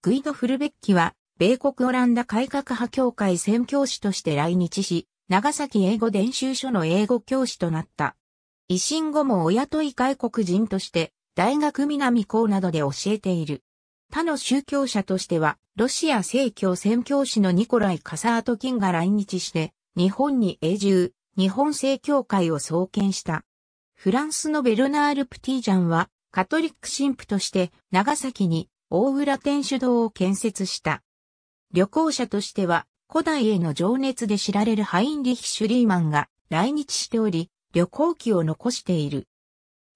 グイド・フルベッキは、米国オランダ改革派協会宣教師として来日し、長崎英語伝習所の英語教師となった。維新後もお雇い外国人として、大学南校などで教えている。他の宗教者としては、ロシア正教宣教師のニコライ・カサートキンが来日して、日本に永住、日本正教会を創建した。フランスのベルナール・プティジャンは、カトリック神父として長崎に大浦天主堂を建設した。旅行者としては古代への情熱で知られるハインリヒ・シュリーマンが来日しており、旅行記を残している。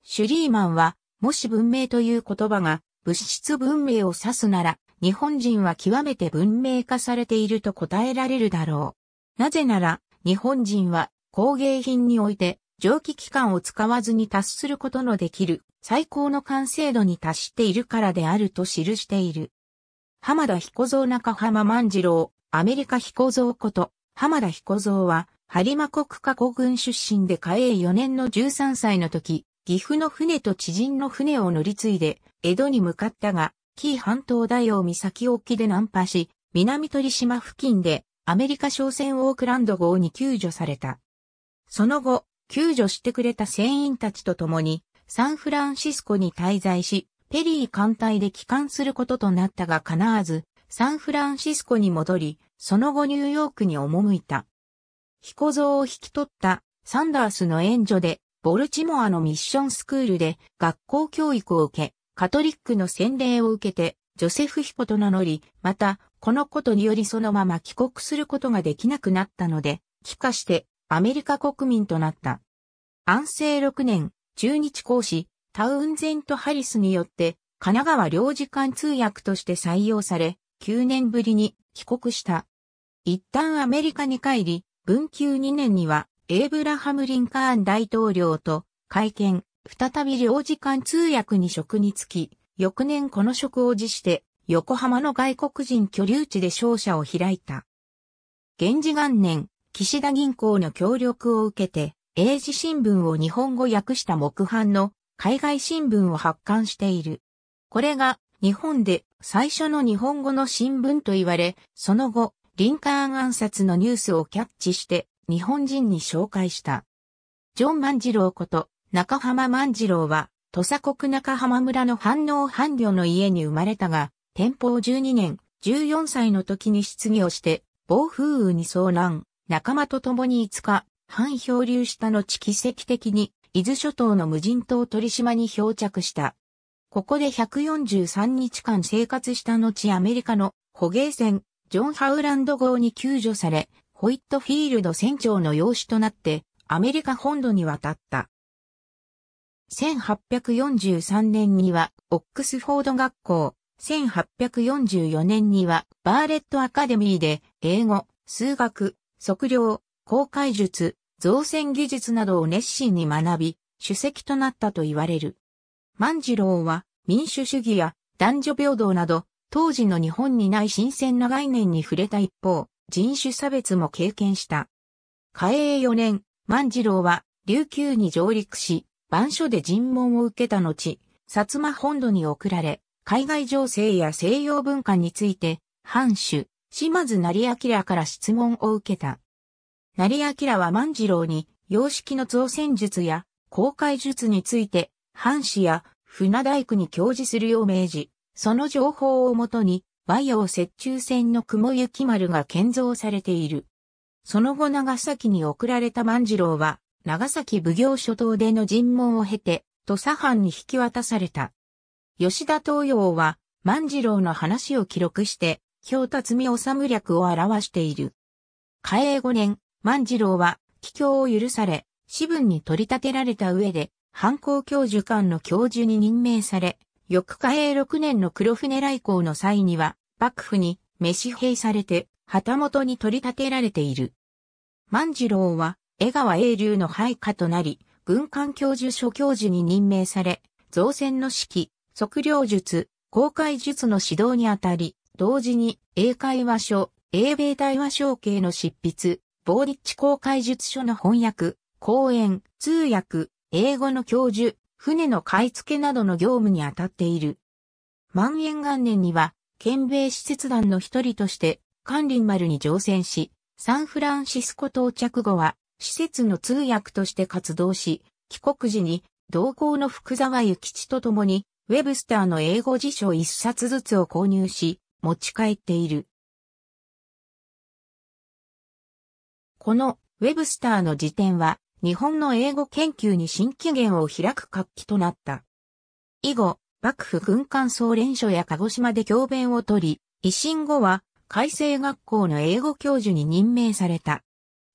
シュリーマンは、もし文明という言葉が物質文明を指すなら、日本人は極めて文明化されていると答えられるだろう。なぜなら、日本人は工芸品において蒸気機関を使わずに達することのできる最高の完成度に達しているからであると記している。浜田彦蔵中浜万次郎、アメリカ彦蔵こと、浜田彦蔵は、播磨国加古軍出身で嘉永4年の13歳の時、岐阜の船と知人の船を乗り継いで、江戸に向かったが、紀伊半島大王岬沖で難破し、南鳥島付近でアメリカ商船オークランド号に救助された。その後、救助してくれた船員たちと共に、サンフランシスコに滞在し、ペリー艦隊で帰還することとなったが叶わず、サンフランシスコに戻り、その後ニューヨークに赴いた。彦蔵を引き取ったサンダースの援助で、ボルチモアのミッションスクールで学校教育を受け、カトリックの洗礼を受けて、ジョセフ・ヒコと名乗り、また、このことによりそのまま帰国することができなくなったので、帰化して、アメリカ国民となった。安政6年、中日講師、タウンゼント・ハリスによって、神奈川領事館通訳として採用され、9年ぶりに帰国した。一旦アメリカに帰り、文久2年には、エイブラハム・リンカーン大統領と会見、再び領事館通訳に職に就き、翌年この職を辞して、横浜の外国人居留地で商社を開いた。源氏元年、岸田銀行の協力を受けて、英字新聞を日本語訳した木版の海外新聞を発刊している。これが日本で最初の日本語の新聞と言われ、その後、リンカーン暗殺のニュースをキャッチして日本人に紹介した。ジョン万次郎こと中浜万次郎は土佐国中浜村の反応伴侶の家に生まれたが、天保12年、14歳の時に失業して暴風雨に遭難。仲間と共に5日、半漂流した後奇跡的に、伊豆諸島の無人島鳥島に漂着した。ここで143日間生活した後アメリカの捕鯨船、ジョン・ハウランド号に救助され、ホイットフィールド船長の養子となって、アメリカ本土に渡った。1843年には、オックスフォード学校、1844年には、バーレットアカデミーで、英語、数学、測量、航海術、造船技術などを熱心に学び、主席となったと言われる。万次郎は民主主義や男女平等など、当時の日本にない新鮮な概念に触れた一方、人種差別も経験した。嘉永4年、万次郎は琉球に上陸し、番所で尋問を受けた後、薩摩本土に送られ、海外情勢や西洋文化について、藩主、島津成明から質問を受けた。成明は万次郎に、様式の造船術や、公開術について、藩士や船大工に教示するよう命じ、その情報をもとに、和洋折衷船の雲行き丸が建造されている。その後長崎に送られた万次郎は、長崎奉行諸島での尋問を経て、土佐藩に引き渡された。吉田東洋は、万次郎の話を記録して、表達見治略を表している。嘉永5年、万次郎は、帰郷を許され、私文に取り立てられた上で、反抗教授官の教授に任命され、翌嘉永6年の黒船来航の際には、幕府に召し兵されて、旗本に取り立てられている。万次郎は、江川英流の配下となり、軍艦教授諸教授に任命され、造船の指揮、測量術、航海術の指導にあたり、同時に、英会話書、英米対話書系の執筆、ボーリッチ公開術書の翻訳、講演、通訳、英語の教授、船の買い付けなどの業務に当たっている。万延元年には、県米施設団の一人として、関林丸に乗船し、サンフランシスコ到着後は、施設の通訳として活動し、帰国時に、同行の福沢諭吉と共に、ウェブスターの英語辞書一冊ずつを購入し、持ち帰っている。このウェブスターの辞典は日本の英語研究に新起源を開く活気となった。以後、幕府軍艦総連署や鹿児島で教鞭を取り、維新後は海星学校の英語教授に任命された。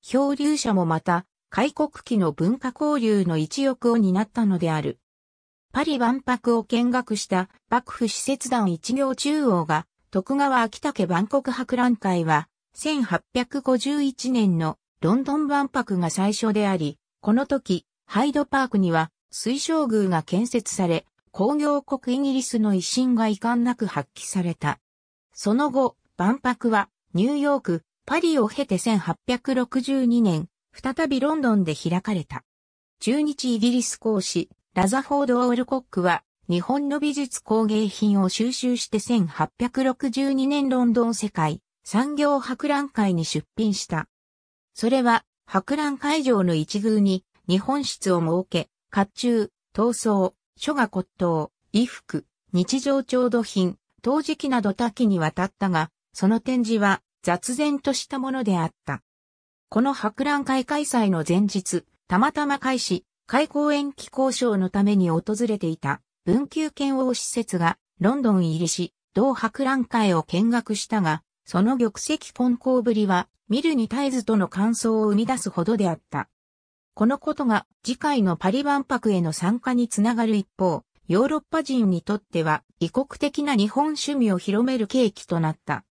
漂流者もまた、開国期の文化交流の一翼を担ったのである。パリ万博を見学した幕府使節団一行中央が徳川秋武万国博覧会は、1851年のロンドン万博が最初であり、この時、ハイドパークには水晶宮が建設され、工業国イギリスの威信が遺憾なく発揮された。その後、万博はニューヨーク、パリを経て1862年、再びロンドンで開かれた。中日イギリス公使、ラザフォード・オールコックは、日本の美術工芸品を収集して1862年ロンドン世界産業博覧会に出品した。それは博覧会場の一宮に日本室を設け、甲冑、闘争、書画骨董、衣服、日常調度品、陶磁器など多岐にわたったが、その展示は雑然としたものであった。この博覧会開催の前日、たまたま開始、開講延期交渉のために訪れていた文久圏王使節がロンドン入りし、同博覧会を見学したが、その玉石混交ぶりは、見るに絶えずとの感想を生み出すほどであった。このことが次回のパリ万博への参加につながる一方、ヨーロッパ人にとっては異国的な日本趣味を広める契機となった。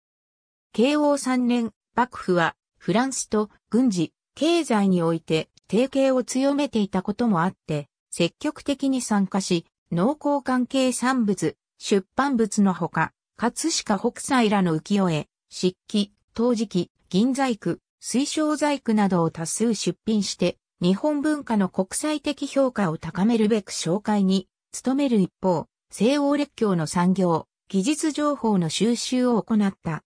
慶応3年、幕府はフランスと軍事、経済において提携を強めていたこともあって、積極的に参加し、農耕関係産物、出版物のほか、葛飾北斎らの浮世絵、漆器、陶磁器、銀細工、水晶細工などを多数出品して、日本文化の国際的評価を高めるべく紹介に努める一方、西欧列強の産業、技術情報の収集を行った。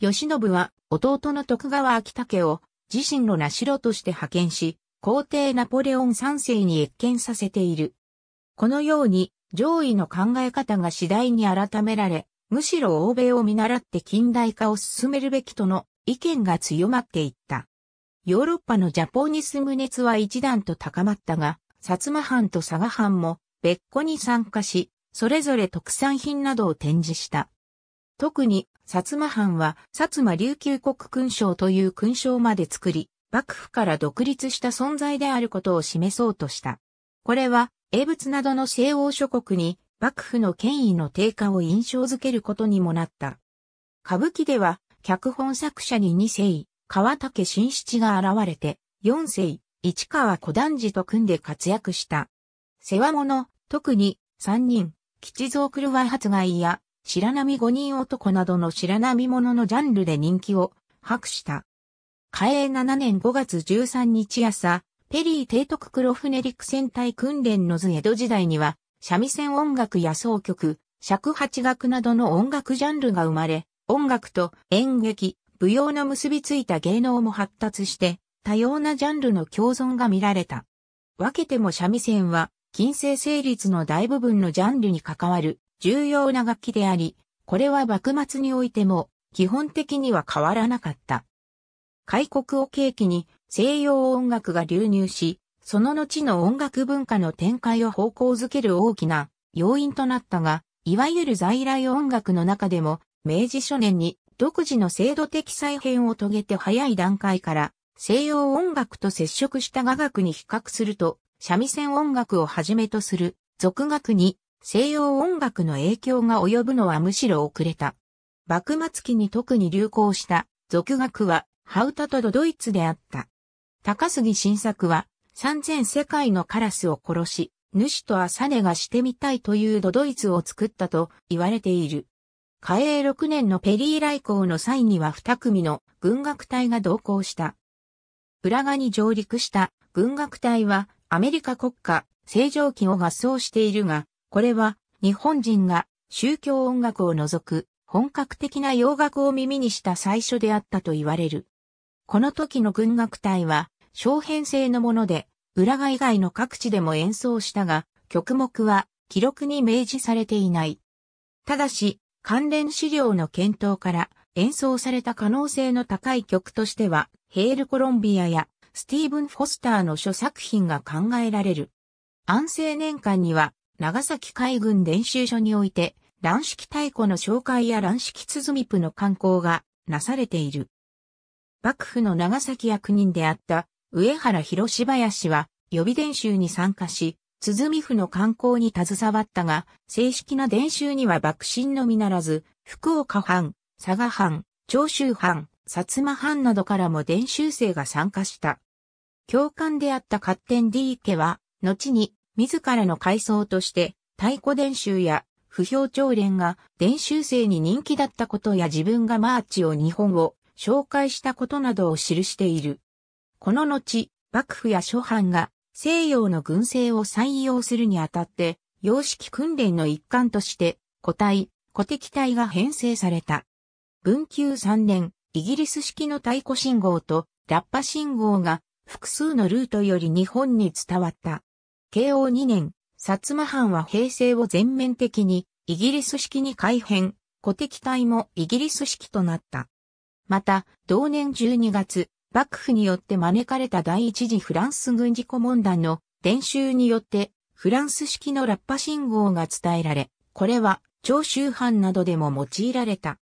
慶喜は弟の徳川秋武を自身の名城として派遣し、皇帝ナポレオン3世に謁見させている。このように上位の考え方が次第に改められ、むしろ欧米を見習って近代化を進めるべきとの意見が強まっていった。ヨーロッパのジャポニスム熱は一段と高まったが、薩摩藩と佐賀藩も別個に参加し、それぞれ特産品などを展示した。特に、薩摩藩は、薩摩琉球国勲章という勲章まで作り、幕府から独立した存在であることを示そうとした。これは、英仏などの西欧諸国に幕府の権威の低下を印象づけることにもなった。歌舞伎では、脚本作者に二世、川竹新七が現れて、四世、市川小団次と組んで活躍した。世話者、特に、三人、吉蔵狂わ発害や、白波五人男などの白波者のジャンルで人気を博した。嘉永7年5月13日朝、ペリー提督黒船陸戦隊訓練の図江戸時代には、三味線音楽や奏曲、尺八楽などの音楽ジャンルが生まれ、音楽と演劇、舞踊の結びついた芸能も発達して、多様なジャンルの共存が見られた。分けても三味線は、近世成立の大部分のジャンルに関わる重要な楽器であり、これは幕末においても基本的には変わらなかった。開国を契機に西洋音楽が流入し、その後の音楽文化の展開を方向づける大きな要因となったが、いわゆる在来音楽の中でも、明治初年に独自の制度的再編を遂げて早い段階から、西洋音楽と接触した雅楽に比較すると、三味線音楽をはじめとする俗楽に西洋音楽の影響が及ぶのはむしろ遅れた。幕末期に特に流行した俗楽は、ハウタとドドイツであった。高杉晋作は、三千世界のカラスを殺し、主と朝根がしてみたいというドドイツを作ったと言われている。嘉永6年のペリー来航の際には二組の軍楽隊が同行した。浦賀に上陸した軍楽隊はアメリカ国家正常期を合奏しているが、これは日本人が宗教音楽を除く本格的な洋楽を耳にした最初であったと言われる。この時の軍楽隊は小編成のもので、浦賀以外の各地でも演奏したが、曲目は記録に明示されていない。ただし、関連資料の検討から演奏された可能性の高い曲としては、ヘール・コロンビアやスティーブン・フォスターの諸作品が考えられる。安政年間には、長崎海軍練習所において、乱式太鼓の紹介や乱式鼓ぷの観光がなされている。幕府の長崎役人であった上原広林は予備練習に参加し、鼓府の観光に携わったが、正式な伝習には幕臣のみならず、福岡藩、佐賀藩、長州藩、薩摩藩などからも伝習生が参加した。教官であった勝天 D 家は、後に自らの階層として、太鼓伝習や不評調連が伝習生に人気だったことや自分がマーチを日本を紹介したことなどを記している。この後、幕府や諸藩が西洋の軍政を採用するにあたって、様式訓練の一環として、個体、個敵隊が編成された。文久3年、イギリス式の太鼓信号とラッパ信号が複数のルートより日本に伝わった。慶応2年、薩摩藩は平成を全面的にイギリス式に改変、個敵隊もイギリス式となった。また、同年12月、幕府によって招かれた第一次フランス軍事顧問団の伝習によってフランス式のラッパ信号が伝えられ、これは長州藩などでも用いられた。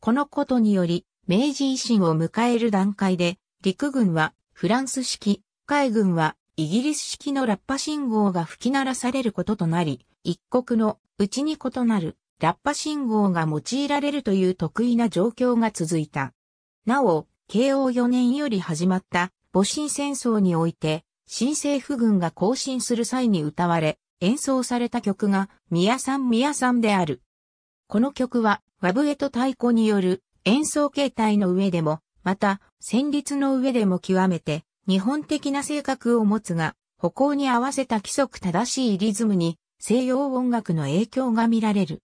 このことにより、明治維新を迎える段階で、陸軍はフランス式、海軍はイギリス式のラッパ信号が吹き鳴らされることとなり、一国のうちに異なるラッパ信号が用いられるという得意な状況が続いた。なお、慶応4年より始まった戊辰戦争において、新政府軍が行進する際に歌われ、演奏された曲が、宮さん宮さんである。この曲は、和笛と太鼓による演奏形態の上でも、また、旋律の上でも極めて、日本的な性格を持つが、歩行に合わせた規則正しいリズムに、西洋音楽の影響が見られる。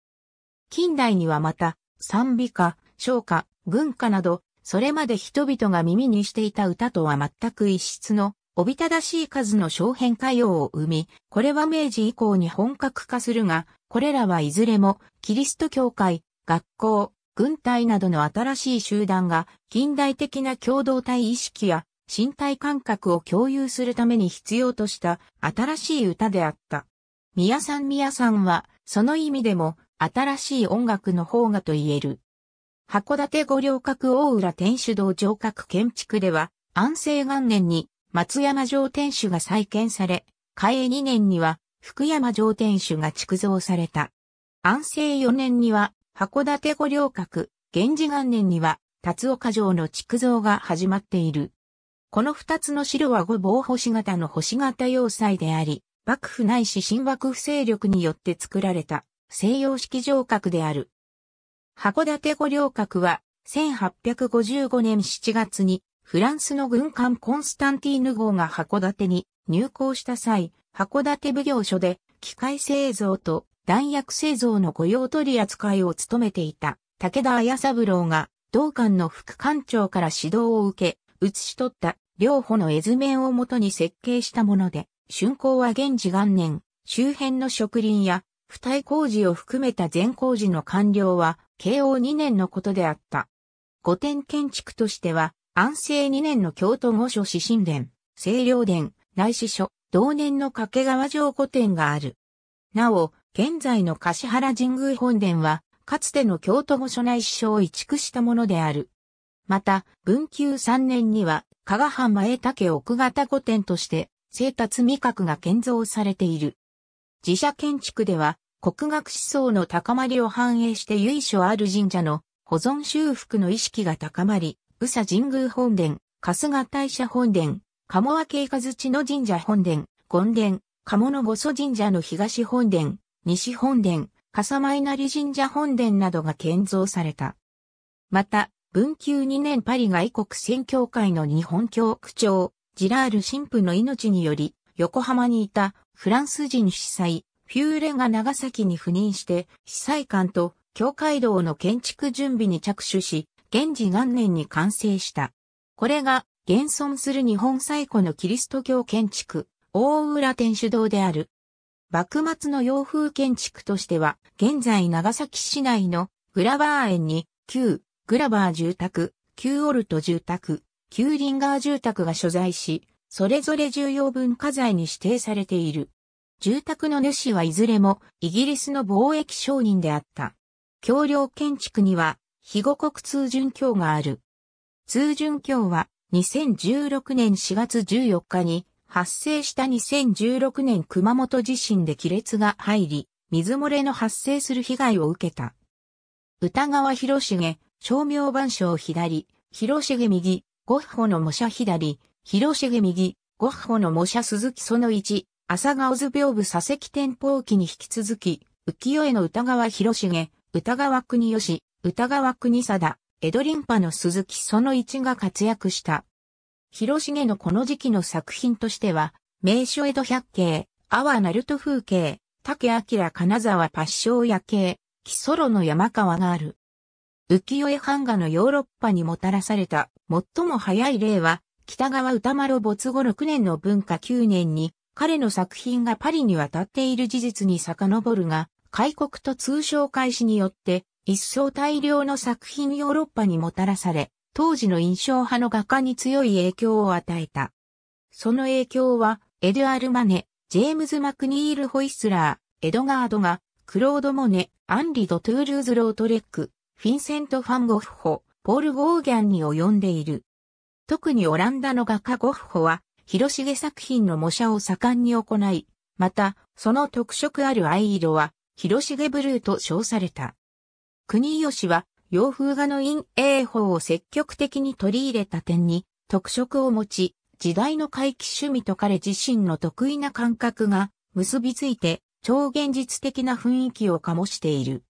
近代にはまた、賛美歌、唱歌、軍歌など、それまで人々が耳にしていた歌とは全く一質の、おびただしい数の小編歌謡を生み、これは明治以降に本格化するが、これらはいずれも、キリスト教会、学校、軍隊などの新しい集団が、近代的な共同体意識や、身体感覚を共有するために必要とした新しい歌であった。宮さん宮さんは、その意味でも、新しい音楽の方がと言える。函館五稜郭大浦天主堂城郭建築では、安政元年に松山城天守が再建され、開営2年には福山城天守が築造された。安政4年には函館五稜郭、源氏元年には辰岡城の築造が始まっている。この二つの城は五棒星型の星型要塞であり、幕府内いし新幕府勢力によって作られた西洋式城郭である。函館五稜郭は、1855年7月に、フランスの軍艦コンスタンティーヌ号が函館に入港した際、函館奉行所で、機械製造と弾薬製造の御用取り扱いを務めていた、武田綾三郎が、同館の副館長から指導を受け、写し取った両方の絵図面をもとに設計したもので、竣工は現時元年、周辺の植林や、付帯工事を含めた全工事の完了は、慶応2年のことであった。御殿建築としては、安政2年の京都御所指針殿、清涼殿、内史書、同年の掛川城御殿がある。なお、現在の橿原神宮本殿は、かつての京都御所内史書を移築したものである。また、文久3年には、加賀藩前竹奥方御殿として、生達味覚が建造されている。自社建築では、国学思想の高まりを反映して由緒ある神社の保存修復の意識が高まり、宇佐神宮本殿、春日大社本殿、鴨明和地の神社本殿、権殿、鴨の御祖神社の東本殿、西本殿、笠間なり神社本殿などが建造された。また、文久2年パリ外国宣教会の日本教区長、ジラール神父の命により、横浜にいたフランス人司祭、ピューレが長崎に赴任して、被災館と教会堂の建築準備に着手し、現時元年に完成した。これが、現存する日本最古のキリスト教建築、大浦天主堂である。幕末の洋風建築としては、現在長崎市内のグラバー園に、旧グラバー住宅、旧オルト住宅、旧リンガー住宅が所在し、それぞれ重要文化財に指定されている。住宅の主はいずれもイギリスの貿易商人であった。橋梁建築には、肥後国通準橋がある。通準橋は、2016年4月14日に発生した2016年熊本地震で亀裂が入り、水漏れの発生する被害を受けた。歌川広重、商名番章左、広重右、ゴッホの模写左、広重右、ゴッホの模写鈴木その1、朝顔図屏風佐々木天保記に引き続き、浮世絵の歌川広重、歌川国吉、歌川国貞、江戸林派の鈴木その一が活躍した。広重のこの時期の作品としては、名所江戸百景、阿波鳴門風景、竹明金沢パッション夜景、木曽路の山川がある。浮世絵版画のヨーロッパにもたらされた最も早い例は、北川歌丸没後6年の文化9年に、彼の作品がパリに渡っている事実に遡るが、開国と通商開始によって、一層大量の作品ヨーロッパにもたらされ、当時の印象派の画家に強い影響を与えた。その影響は、エドゥアル・マネ、ジェームズ・マクニール・ホイスラー、エドガードが、クロード・モネ、アンリ・ド・トゥールーズ・ロートレック、フィンセント・ファン・ゴッホ、ポール・ゴーギャンに及んでいる。特にオランダの画家ゴッホは、広重作品の模写を盛んに行い、また、その特色ある藍色は、広重ブルーと称された。国吉は、洋風画の陰影法を積極的に取り入れた点に、特色を持ち、時代の回帰趣味と彼自身の得意な感覚が、結びついて、超現実的な雰囲気を醸している。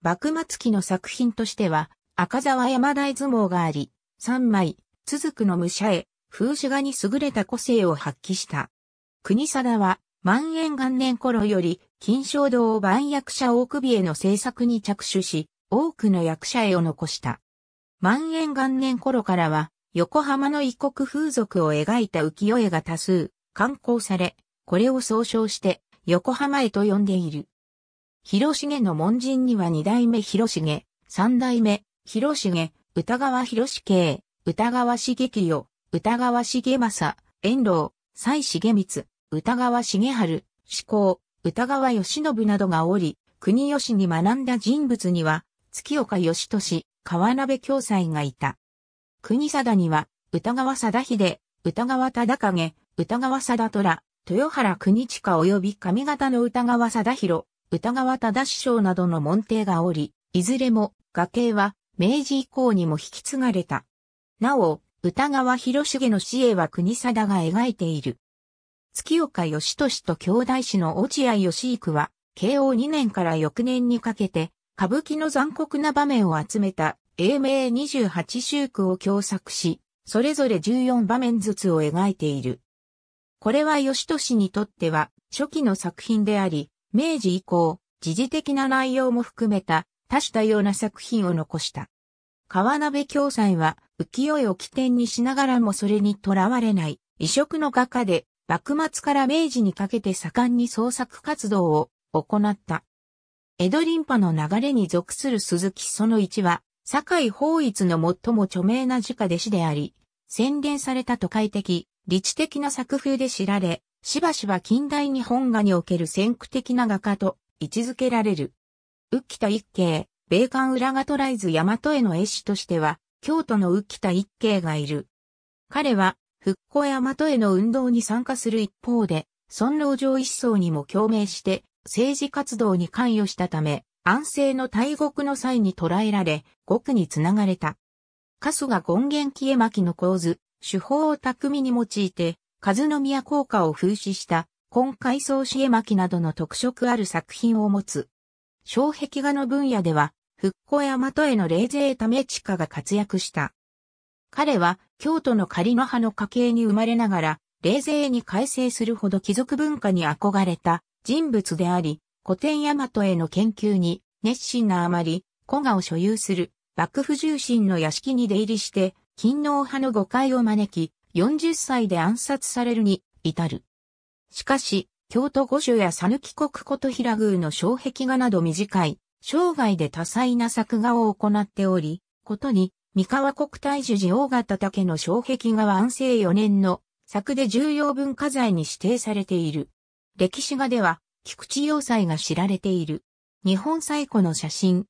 幕末期の作品としては、赤沢山大相撲があり、三枚、続くの武者へ、風刺画に優れた個性を発揮した。国貞は、万延元年頃より、金賞堂万役者大首への制作に着手し、多くの役者絵を残した。万延元年頃からは、横浜の異国風俗を描いた浮世絵が多数、刊行され、これを総称して、横浜絵と呼んでいる。広重の門人には二代目広重、三代目広重、歌川広重、歌川茂清、歌川重政、遠藤、蔡重光、歌川重春、志向、歌川義信などがおり、国吉に学んだ人物には、月岡義俊、川鍋教祭がいた。国貞には、歌川貞秀、歌川忠景、歌川貞虎、豊原国近及び上方の歌川貞弘、歌川忠師匠などの門弟がおり、いずれも、画系は明治以降にも引き継がれた。なお、歌川広重の死へは国貞が描いている。月岡義俊と兄弟子の落合義育は、慶応2年から翌年にかけて、歌舞伎の残酷な場面を集めた英明28週句を共作し、それぞれ14場面ずつを描いている。これは義俊にとっては初期の作品であり、明治以降、時事的な内容も含めた多種多様な作品を残した。川鍋京祭は浮世絵を起点にしながらもそれにとらわれない異色の画家で、幕末から明治にかけて盛んに創作活動を行った。江戸リンパの流れに属する鈴木その一は、堺法一の最も著名な自家弟子であり、洗練された都会的、理知的な作風で知られ、しばしば近代日本画における先駆的な画家と位置づけられる。浮田一景、米韓裏がトライズ大和への絵師としては、京都の浮田一慶がいる。彼は、復古や的への運動に参加する一方で、尊老上一層にも共鳴して、政治活動に関与したため、安政の大獄の際に捕らえられ、獄につながれた。春日権現消え巻きの構図、手法を巧みに用いて、数宮効果を風刺した、今回層支絵巻などの特色ある作品を持つ。障壁画の分野では、復興大和への冷ため地下が活躍した。彼は京都の仮の派の家系に生まれながら、冷静に改正するほど貴族文化に憧れた人物であり、古典大和への研究に熱心なあまり、古賀を所有する幕府重臣の屋敷に出入りして、勤王派の誤解を招き、40歳で暗殺されるに至る。しかし、京都御所や讃岐国琴平宮の障壁画など短い生涯で多彩な作画を行っており、ことに、三河国体樹寺大型竹の障壁画は安政4年の作で重要文化財に指定されている。歴史画では、菊池要塞が知られている。日本最古の写真。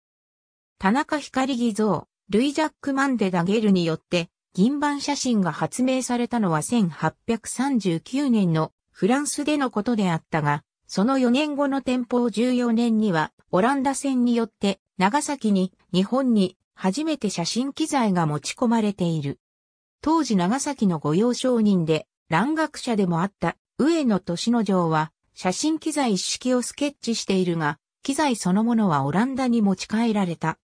田中光偽造、ルイ・ジャック・マンデ・ダゲルによって、銀版写真が発明されたのは1839年のフランスでのことであったが、その4年後の天保14年にはオランダ戦によって長崎に日本に初めて写真機材が持ち込まれている。当時長崎の御用商人で蘭学者でもあった上野敏之丞は写真機材一式をスケッチしているが、機材そのものはオランダに持ち帰られた。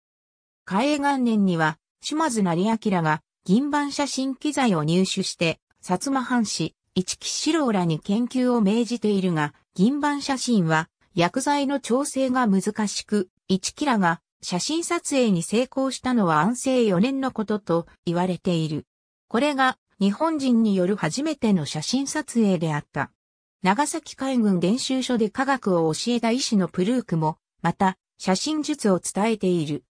嘉永元年には島津成明が銀版写真機材を入手して、薩摩藩士、一木四郎らに研究を命じているが、銀版写真は薬剤の調整が難しく、1キラが写真撮影に成功したのは安政4年のことと言われている。これが日本人による初めての写真撮影であった。長崎海軍練習所で科学を教えた医師のプルークも、また写真術を伝えている。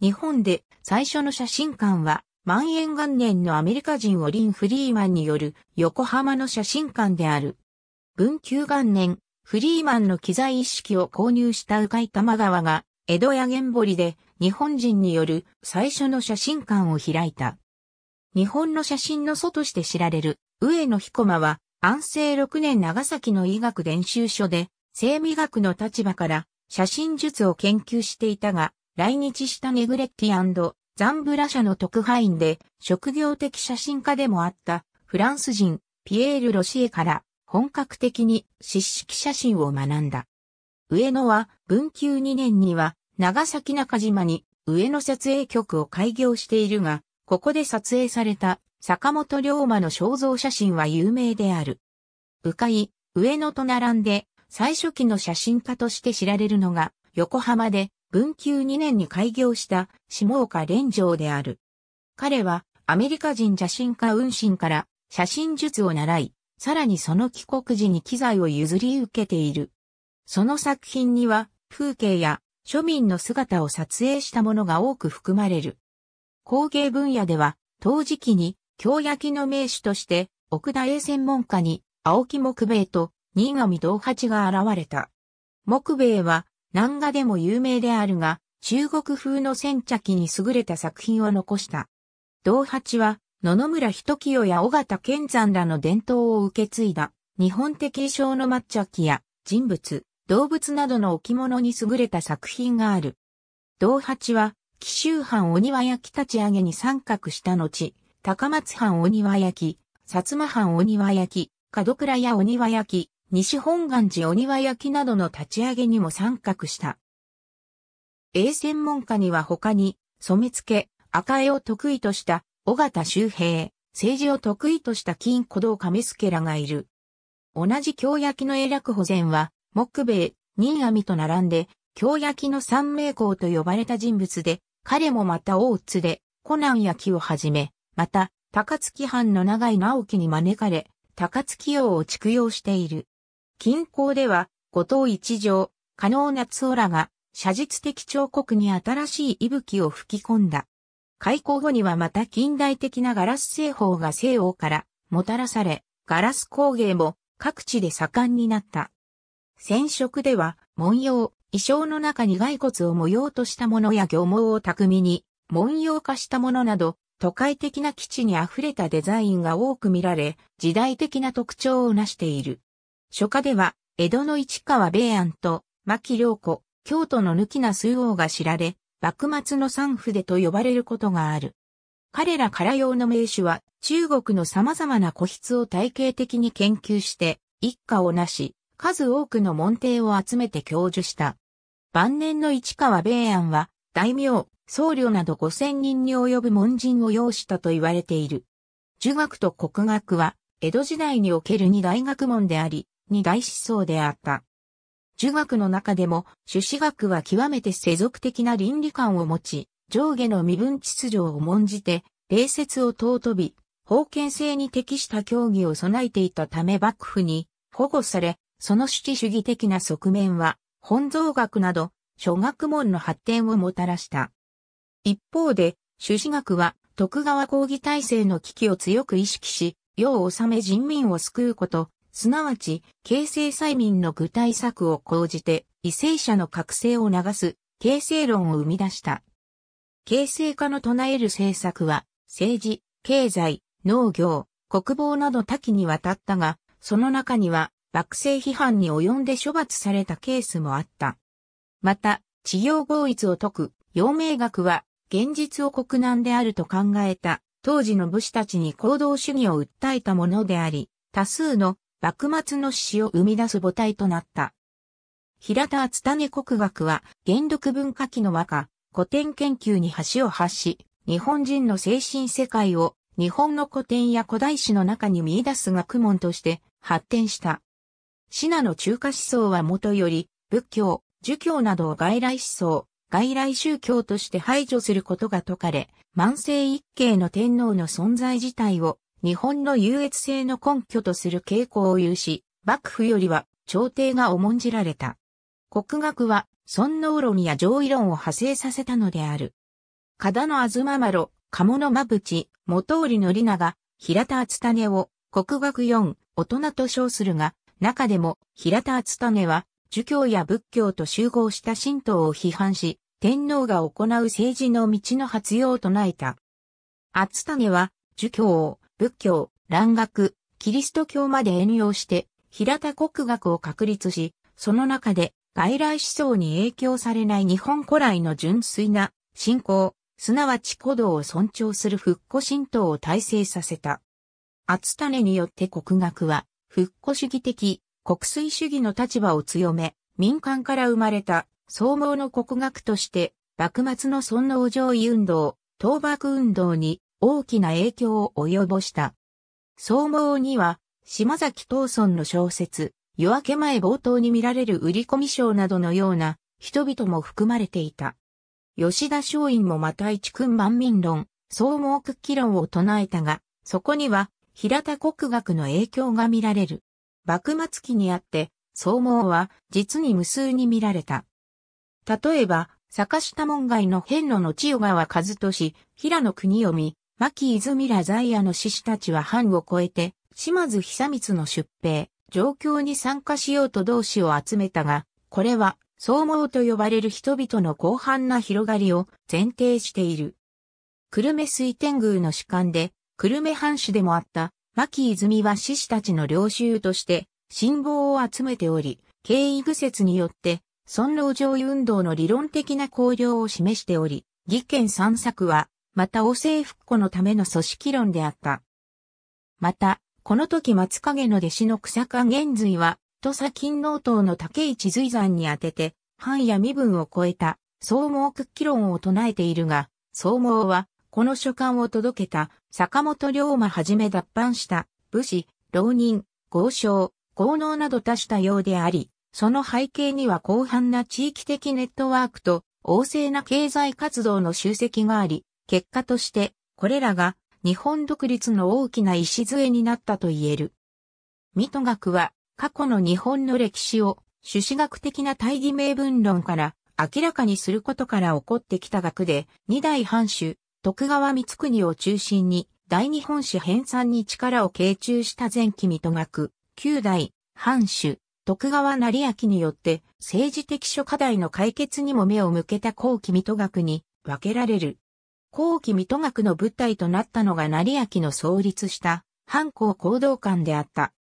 日本で最初の写真館は、万延元年のアメリカ人オリン・フリーマンによる横浜の写真館である。文久元年、フリーマンの機材一式を購入した鵜飼玉川が、江戸や現堀で日本人による最初の写真館を開いた。日本の写真の祖として知られる上野彦馬は安政6年長崎の医学練習所で生理学の立場から写真術を研究していたが来日したネグレッティザンブラ社の特派員で職業的写真家でもあったフランス人ピエール・ロシエから本格的に湿式写真を学んだ。上野は文久2年には長崎中島に上野撮影局を開業しているが、ここで撮影された坂本龍馬の肖像写真は有名である。鵜飼、上野と並んで最初期の写真家として知られるのが横浜で文久2年に開業した下岡連城である。彼はアメリカ人写真家運針から写真術を習い、さらにその帰国時に機材を譲り受けている。その作品には風景や庶民の姿を撮影したものが多く含まれる。工芸分野では、陶磁器に京焼の名手として、奥田英専門家に青木木米と新上道八が現れた。木米は南画でも有名であるが、中国風の煎茶器に優れた作品を残した。道八は野々村人清や尾形健山らの伝統を受け継いだ、日本的衣装の抹茶器や人物、動物などの置物に優れた作品がある。道八は、紀州藩お庭焼き立ち上げに参画した後、高松藩お庭焼き、薩摩藩お庭焼き、門倉屋お庭焼き、西本願寺お庭焼きなどの立ち上げにも参画した。A 専門家には他に、染付、赤絵を得意とした尾形周平、政治を得意とした金古道亀助らがいる。同じ京焼の英略保全は、木米、新網と並んで、京焼の三名公と呼ばれた人物で、彼もまた大津で、コナン焼をはじめ、また、高槻藩の長井直樹に招かれ、高槻王を築養している。近郊では、後藤一条、加納夏夫らが、写実的彫刻に新しい息吹を吹き込んだ。開港後にはまた近代的なガラス製法が西欧からもたらされ、ガラス工芸も各地で盛んになった。染色では文様、衣装の中に骸骨を模様としたものや漁網を巧みに文様化したものなど、都会的な基地に溢れたデザインが多く見られ、時代的な特徴を成している。初夏では、江戸の市川米安と牧良子、京都の抜きな数王が知られ、幕末の三筆と呼ばれることがある。彼らから用の名手は、中国の様々な個筆を体系的に研究して、一家をなし、数多くの門弟を集めて教授した。晩年の市川米安は、大名、僧侶など五千人に及ぶ門人を要したと言われている。儒学と国学は、江戸時代における二大学問であり、二大思想であった。儒学の中でも、朱子学は極めて世俗的な倫理観を持ち、上下の身分秩序を重んじて、礼節を尊び、封建制に適した教義を備えていたため幕府に保護され、その主治主義的な側面は、本草学など、諸学問の発展をもたらした。一方で、朱子学は、徳川抗議体制の危機を強く意識し、世を治め人民を救うこと、すなわち、形成催眠の具体策を講じて、為政者の覚醒を流す、形成論を生み出した。形成化の唱える政策は、政治、経済、農業、国防など多岐にわたったが、その中には、幕政批判に及んで処罰されたケースもあった。また、治療合一を解く、陽明学は、現実を国難であると考えた、当時の武士たちに行動主義を訴えたものであり、多数の幕末の詩を生み出す母体となった。平田厚種国学は、元禄文化期の和歌、古典研究に橋を発し、日本人の精神世界を日本の古典や古代史の中に見出す学問として発展した。品の中華思想はもとより、仏教、儒教などを外来思想、外来宗教として排除することが説かれ、万世一系の天皇の存在自体を日本の優越性の根拠とする傾向を有し、幕府よりは朝廷が重んじられた。国学は、尊能論や上位論を派生させたのである。加田の東麻呂、鴨の間淵、元織の里長、平田厚種を国学4、大人と称するが、中でも平田厚種は、儒教や仏教と集合した神道を批判し、天皇が行う政治の道の発揚を唱えた。厚種は、儒教を、仏教、蘭学、キリスト教まで援用して、平田国学を確立し、その中で外来思想に影響されない日本古来の純粋な信仰、すなわち古道を尊重する復古神道を体制させた。厚種によって国学は、復古主義的、国粋主義の立場を強め、民間から生まれた、総合の国学として、幕末の尊王攘夷運動、倒幕運動に大きな影響を及ぼした。総合には、島崎東村の小説、夜明け前冒頭に見られる売り込み賞などのような人々も含まれていた。吉田松陰もまた一君万民論、総合屈起論を唱えたが、そこには平田国学の影響が見られる。幕末期にあって、総合は実に無数に見られた。例えば、坂下門外の変路の千代川和俊、平野国読み、牧泉ら在野の志士たちは藩を越えて、島津久光の出兵、状況に参加しようと同志を集めたが、これは、総盲と呼ばれる人々の広範な広がりを前提している。久留米水天宮の主観で、久留米藩主でもあった、牧泉は志士たちの領収として、信望を集めており、経緯愚説によって、尊老上位運動の理論的な考慮を示しており、義権散策は、また王政復古のための組織論であった。また、この時松影の弟子の草加玄髄は、土佐勤納党の竹市随山に当てて、藩や身分を超えた、総毛屈記論を唱えているが、総毛は、この書簡を届けた、坂本龍馬はじめ脱藩した、武士、浪人、豪商、豪農など多したようであり、その背景には広範な地域的ネットワークと、旺盛な経済活動の集積があり、結果として、これらが日本独立の大きな礎になったと言える。ミト学は過去の日本の歴史を朱子学的な大義名分論から明らかにすることから起こってきた学で、二代藩主、徳川光国を中心に大日本史編纂に力を傾注した前期水戸学、九代、藩主、徳川成明によって政治的諸課題の解決にも目を向けた後期水戸学に分けられる。後期水戸学の舞台となったのが成明の創立した藩校行動館であった。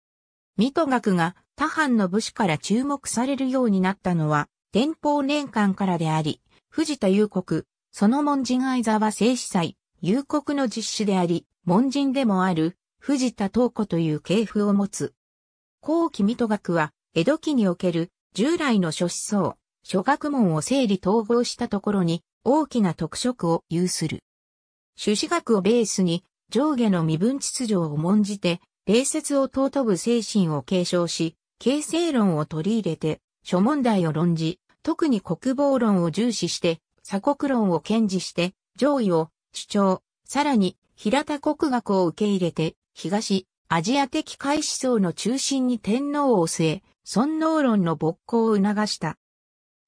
水戸学が他藩の武士から注目されるようになったのは、天保年間からであり、藤田幽国、その門人相沢聖司祭、幽国の実施であり、門人でもある、藤田東子という系譜を持つ。後期水戸学は、江戸期における従来の諸思想、諸学問を整理統合したところに、大きな特色を有する。朱子学をベースに上下の身分秩序を重んじて、礼節を尊ぶ精神を継承し、形成論を取り入れて、諸問題を論じ、特に国防論を重視して、鎖国論を堅持して、上位を主張、さらに平田国学を受け入れて、東、アジア的海思想の中心に天皇を据え、尊皇論の勃興を促した。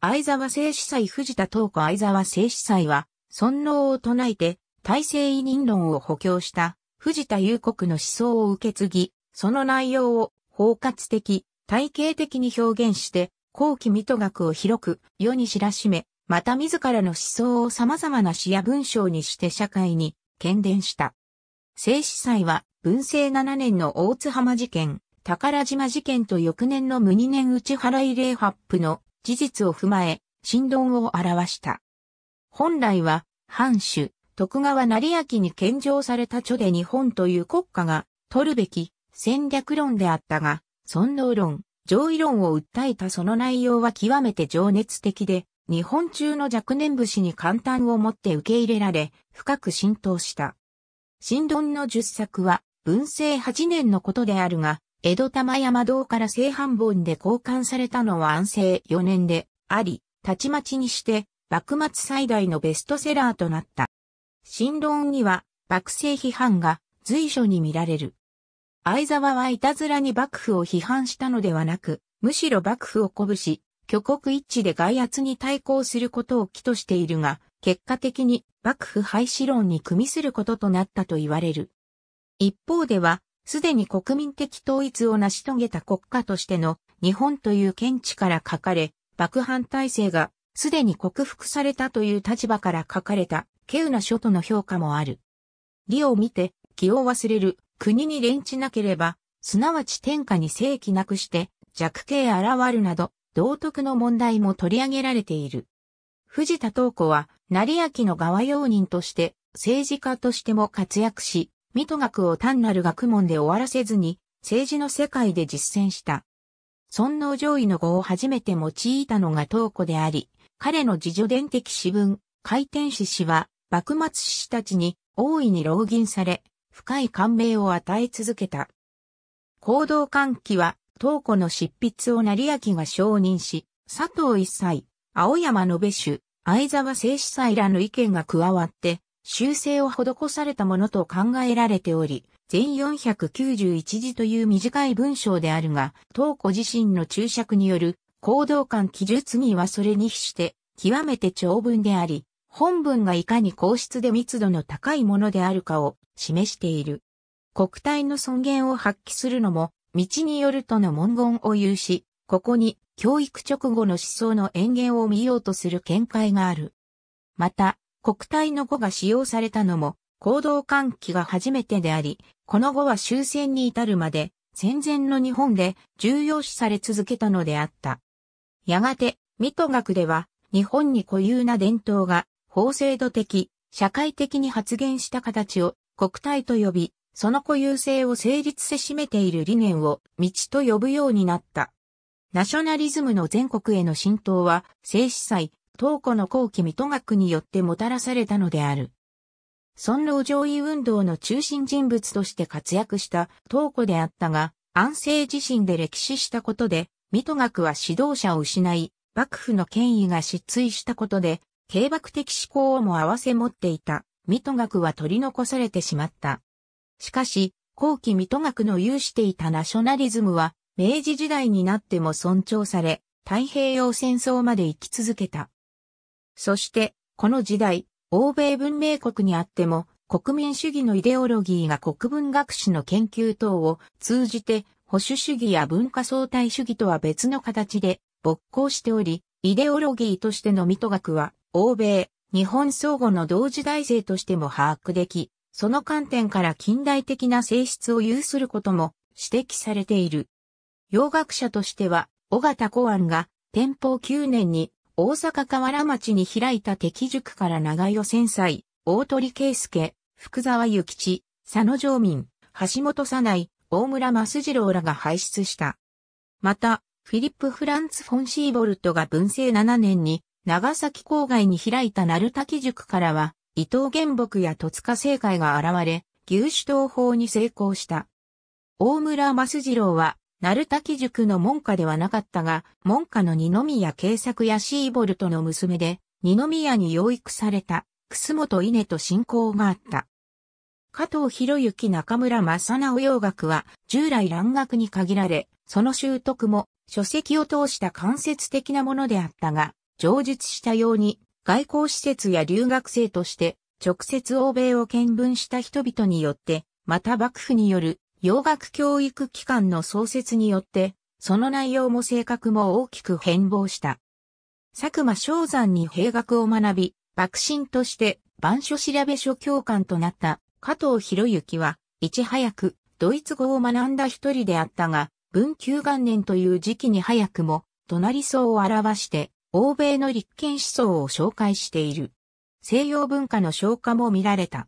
相沢聖司祭藤田東子相沢聖司祭は、尊能を唱えて、体制委任論を補強した藤田裕国の思想を受け継ぎ、その内容を包括的、体系的に表現して、後期水戸学を広く世に知らしめ、また自らの思想を様々な詩や文章にして社会に喧伝した。聖司祭は文政7年の大津浜事件、宝島事件と翌年の無二年内払い礼発布の事実を踏まえ、神論を表した。本来は、藩主、徳川成明に献上された著で日本という国家が取るべき戦略論であったが、尊能論、上位論を訴えたその内容は極めて情熱的で、日本中の若年武士に簡単をもって受け入れられ、深く浸透した。神論の十作は、文政八年のことであるが、江戸玉山堂から正反本で交換されたのは安政4年であり、たちまちにして、幕末最大のベストセラーとなった。新論には、幕政批判が随所に見られる。相沢はいたずらに幕府を批判したのではなく、むしろ幕府を鼓舞し、挙国一致で外圧に対抗することを起としているが、結果的に幕府廃止論に組みすることとなったと言われる。一方では、すでに国民的統一を成し遂げた国家としての日本という見地から書かれ、爆藩体制がすでに克服されたという立場から書かれた、稀有な書との評価もある。理を見て、気を忘れる、国に連知なければ、すなわち天下に正規なくして、弱形現るなど、道徳の問題も取り上げられている。藤田東子は、成明の側用人として、政治家としても活躍し、水戸学を単なる学問で終わらせずに、政治の世界で実践した。尊皇上位の語を初めて用いたのが東古であり、彼の自助伝的詩文、回転詩詩は、幕末詩士たちに大いに老吟され、深い感銘を与え続けた。行動喚起は、東古の執筆を成明が承認し、佐藤一切、青山延主、相沢正司祭らの意見が加わって、修正を施されたものと考えられており、全491字という短い文章であるが、東子自身の注釈による行動感記述にはそれに比して、極めて長文であり、本文がいかに皇室で密度の高いものであるかを示している。国体の尊厳を発揮するのも、道によるとの文言を有し、ここに教育直後の思想の延言を見ようとする見解がある。また、国体の語が使用されたのも、行動喚起が初めてであり、この語は終戦に至るまで、戦前の日本で重要視され続けたのであった。やがて、水戸学では、日本に固有な伝統が、法制度的、社会的に発現した形を国体と呼び、その固有性を成立せしめている理念を道と呼ぶようになった。ナショナリズムの全国への浸透は、静止祭、東湖の後期水戸学によってもたらされたのである。尊老上位運動の中心人物として活躍した東湖であったが、安政自身で歴史したことで、水戸学は指導者を失い、幕府の権威が失墜したことで、軽幕的思考をも合わせ持っていた、水戸学は取り残されてしまった。しかし、後期水戸学の有していたナショナリズムは、明治時代になっても尊重され、太平洋戦争まで生き続けた。そして、この時代、欧米文明国にあっても、国民主義のイデオロギーが国文学史の研究等を通じて、保守主義や文化相対主義とは別の形で、勃興しており、イデオロギーとしてのミト学は、欧米、日本相互の同時代性としても把握でき、その観点から近代的な性質を有することも指摘されている。洋学者としては、小形公安が、天保9年に大阪河原町に開いた敵塾から長与戦歳、大鳥圭介、福沢諭吉、佐野常民、橋本佐内、大村益次郎らが輩出した。また、フィリップ・フランツ・フォン・シーボルトが文政7年に長崎郊外に開いた鳴滝塾からは、伊藤玄木や戸塚政界が現れ、牛首刀法に成功した。大村益次郎は鳴滝塾の門下ではなかったが、門下の二宮慶作やシーボルトの娘で、二宮に養育された、楠本稲と親交があった。加藤博之中村正直洋学は、従来蘭学に限られ、その習得も、書籍を通した間接的なものであったが、上述したように、外交施設や留学生として、直接欧米を見聞した人々によって、また幕府による洋楽教育機関の創設によって、その内容も性格も大きく変貌した。佐久間昭山に兵学を学び、幕臣として番書調べ書教官となった加藤博之は、いち早くドイツ語を学んだ一人であったが、文久元年という時期に早くも、隣層を表して、欧米の立憲思想を紹介している。西洋文化の消化も見られた。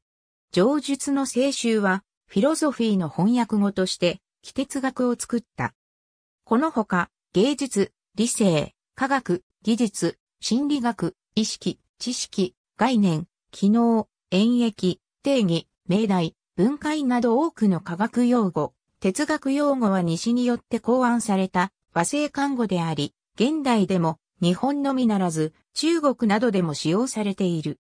上述の青州は、フィロソフィーの翻訳語として、気哲学を作った。このほか、芸術、理性、科学、技術、心理学、意識、知識、概念、機能、演疫、定義、命題、分解など多くの科学用語、哲学用語は西によって考案された和製漢語であり、現代でも日本のみならず中国などでも使用されている。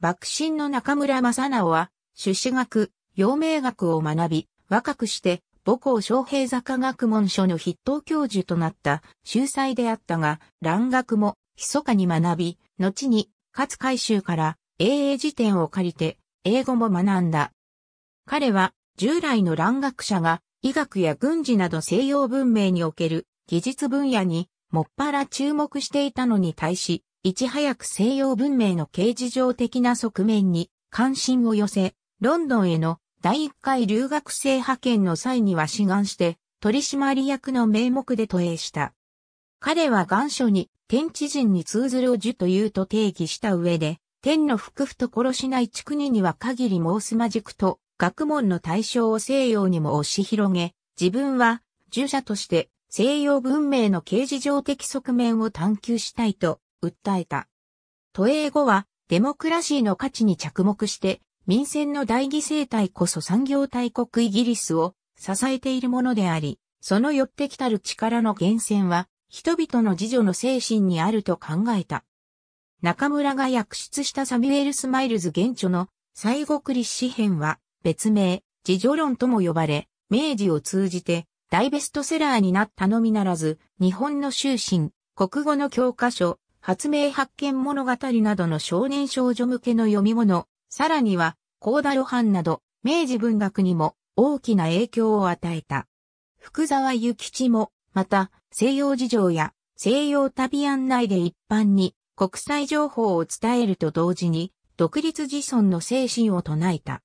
幕臣の中村正直は、朱子学、陽明学を学び、若くして母校昌平坂学問所の筆頭教授となった秀才であったが、蘭学も密かに学び、後に勝海舟から英英辞典を借りて英語も学んだ。彼は従来の蘭学者が医学や軍事など西洋文明における技術分野にもっぱら注目していたのに対し、いち早く西洋文明の形事上的な側面に関心を寄せ、ロンドンへの第1回留学生派遣の際には志願して取締役の名目で都営した。彼は願書に天地人に通ずるを受というと定義した上で、天の福と殺しない地国には限り申すまじくと、学問の対象を西洋にも押し広げ、自分は、従者として西洋文明の形事上的側面を探求したいと訴えた。都営後はデモクラシーの価値に着目して民選の大義生態こそ産業大国イギリスを支えているものであり、その寄ってきたる力の源泉は、人々の自助の精神にあると考えた。中村が訳出したサミュエル・スマイルズ原著の西国立詩編は別名、自助論とも呼ばれ、明治を通じて大ベストセラーになったのみならず、日本の終身、国語の教科書、発明発見物語などの少年少女向けの読み物、さらには、高田露伴など、明治文学にも大きな影響を与えた。福沢諭吉も、また、西洋事情や西洋旅案内で一般に国際情報を伝えると同時に、独立自尊の精神を唱えた。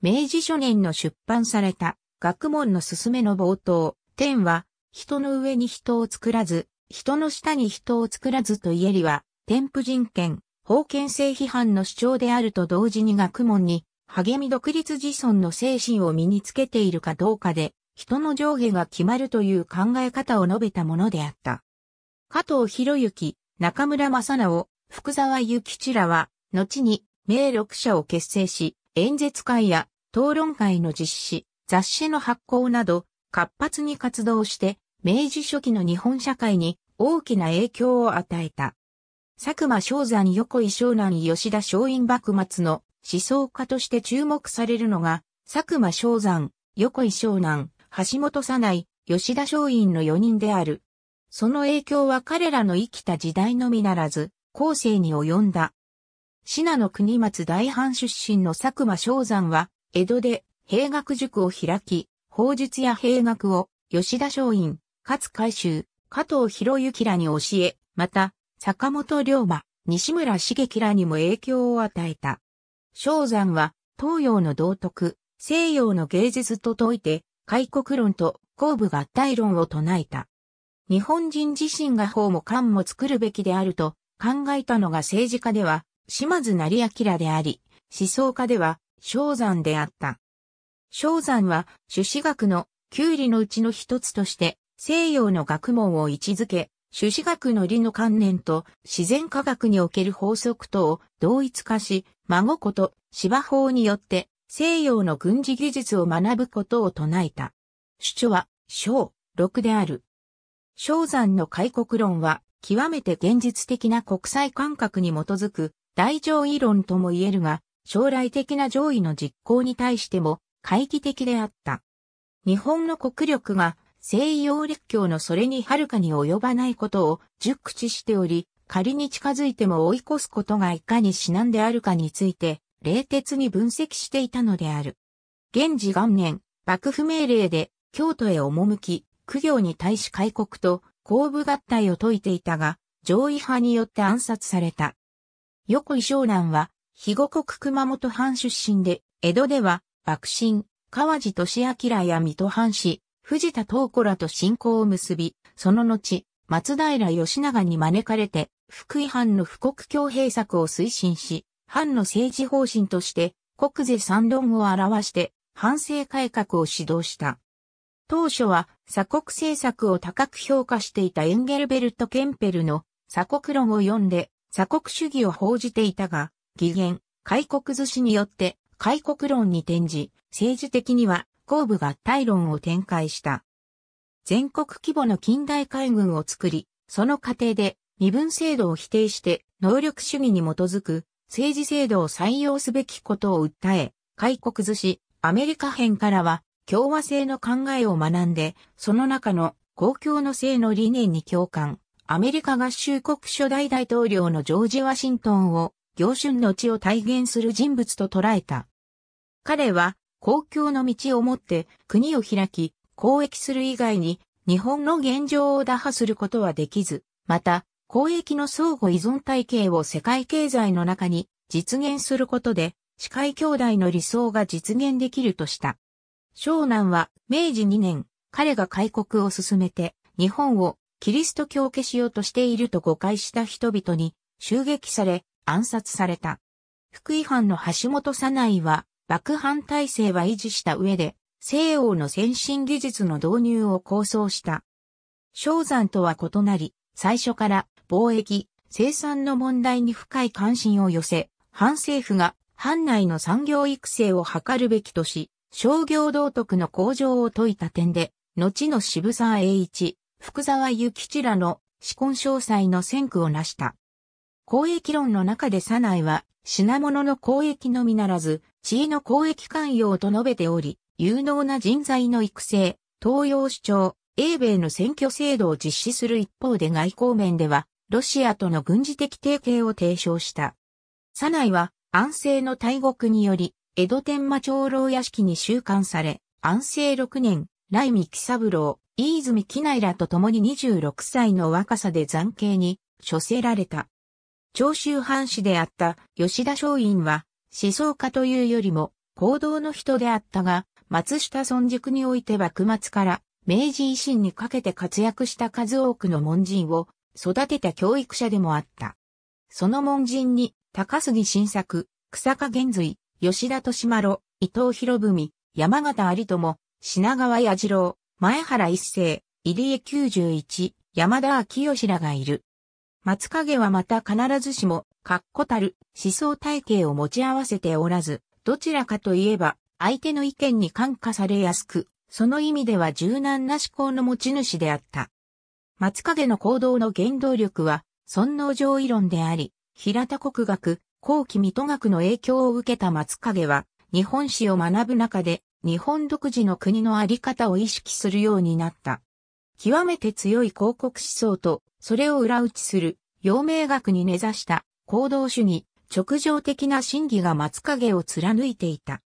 明治初年の出版された学問のすすめの冒頭、天は、人の上に人を作らず、人の下に人を作らずと言えりは、天賦人権、封建制批判の主張であると同時に学問に、励み独立自尊の精神を身につけているかどうかで、人の上下が決まるという考え方を述べたものであった。加藤博之、中村正直、福沢諭吉らは、後に、名録者を結成し、演説会や討論会の実施、雑誌の発行など、活発に活動して、明治初期の日本社会に大きな影響を与えた。佐久間昭山横井湘南吉田松陰幕末の思想家として注目されるのが、佐久間昭山、横井湘南、橋本な内、吉田松陰の4人である。その影響は彼らの生きた時代のみならず、後世に及んだ。信濃国松大藩出身の佐久間昭山は、江戸で兵学塾を開き、法術や兵学を吉田松陰、勝海舟、加藤博之らに教え、また、坂本龍馬、西村茂樹らにも影響を与えた。昭山は、東洋の道徳、西洋の芸術と説いて、開国論と後部合体論を唱えた。日本人自身が法も官も作るべきであると考えたのが政治家では島津成明であり、思想家では昭山であった。昭山は朱子学の九理のうちの一つとして西洋の学問を位置づけ、種子学の理の観念と自然科学における法則とを同一化し、孫こと芝法によって西洋の軍事技術を学ぶことを唱えた。主張は、小、6である。小山の開国論は、極めて現実的な国際感覚に基づく大上位論とも言えるが、将来的な上位の実行に対しても懐疑的であった。日本の国力が西洋列強のそれにはるかに及ばないことを熟知しており、仮に近づいても追い越すことがいかに至難であるかについて、冷徹に分析していたのである。現時元年、幕府命令で京都へ赴き、苦行に対し開国と後部合体を解いていたが、上位派によって暗殺された。横井湘南は、肥後国熊本藩出身で、江戸では、幕臣、川地俊明や水戸藩士、藤田東子らと信仰を結び、その後、松平義長に招かれて、福井藩の富国強兵策を推進し、藩の政治方針として、国税三論を表して、反政改革を指導した。当初は、鎖国政策を高く評価していたエンゲルベルト・ケンペルの鎖国論を読んで、鎖国主義を報じていたが、義元、開国寿司によって、開国論に転じ、政治的には行部合体論を展開した。全国規模の近代海軍を作り、その過程で身分制度を否定して能力主義に基づく政治制度を採用すべきことを訴え、開国図し、アメリカ編からは共和制の考えを学んで、その中の公共の性の理念に共感、アメリカ合衆国初代大統領のジョージ・ワシントンを、行春の地を体現する人物と捉えた。彼は、公共の道をもって国を開き、交易する以外に日本の現状を打破することはできず、また、交易の相互依存体系を世界経済の中に実現することで、司会兄弟の理想が実現できるとした。湘南は明治2年、彼が開国を進めて、日本をキリスト教化しようとしていると誤解した人々に襲撃され暗殺された。福井藩の橋本ないは幕藩体制は維持した上で、西欧の先進技術の導入を構想した。商山とは異なり、最初から貿易、生産の問題に深い関心を寄せ、反政府が藩内の産業育成を図るべきとし、商業道徳の向上を説いた点で、後の渋沢栄一、福沢諭吉らの資根詳細の先駆を成した。交易論の中で左内は品物の交易のみならず、地位の公益寛容と述べており、有能な人材の育成、東洋主張、英米の選挙制度を実施する一方で外交面では、ロシアとの軍事的提携を提唱した。サナイは、安政の大国により、江戸天満長老屋敷に収監され、安政6年、来美喜三郎、飯泉喜内らと共に26歳の若さで残刑に処せられた。長州藩士であった吉田松陰は、思想家というよりも行動の人であったが、松下村塾において幕末から明治維新にかけて活躍した数多くの門人を育てた教育者でもあった。その門人に高杉晋作、草加玄瑞、吉田利丸、伊藤博文、山形有友、品川矢次郎、前原一世、入江91、山田昭義らがいる。松影はまた必ずしも、確固たる思想体系を持ち合わせておらず、どちらかといえば、相手の意見に感化されやすく、その意味では柔軟な思考の持ち主であった。松影の行動の原動力は、尊能上異論であり、平田国学、後期水戸学の影響を受けた松影は、日本史を学ぶ中で、日本独自の国のあり方を意識するようになった。極めて強い広告思想とそれを裏打ちする、陽明学に根ざした行動主義、直情的な真偽が松影を貫いていた。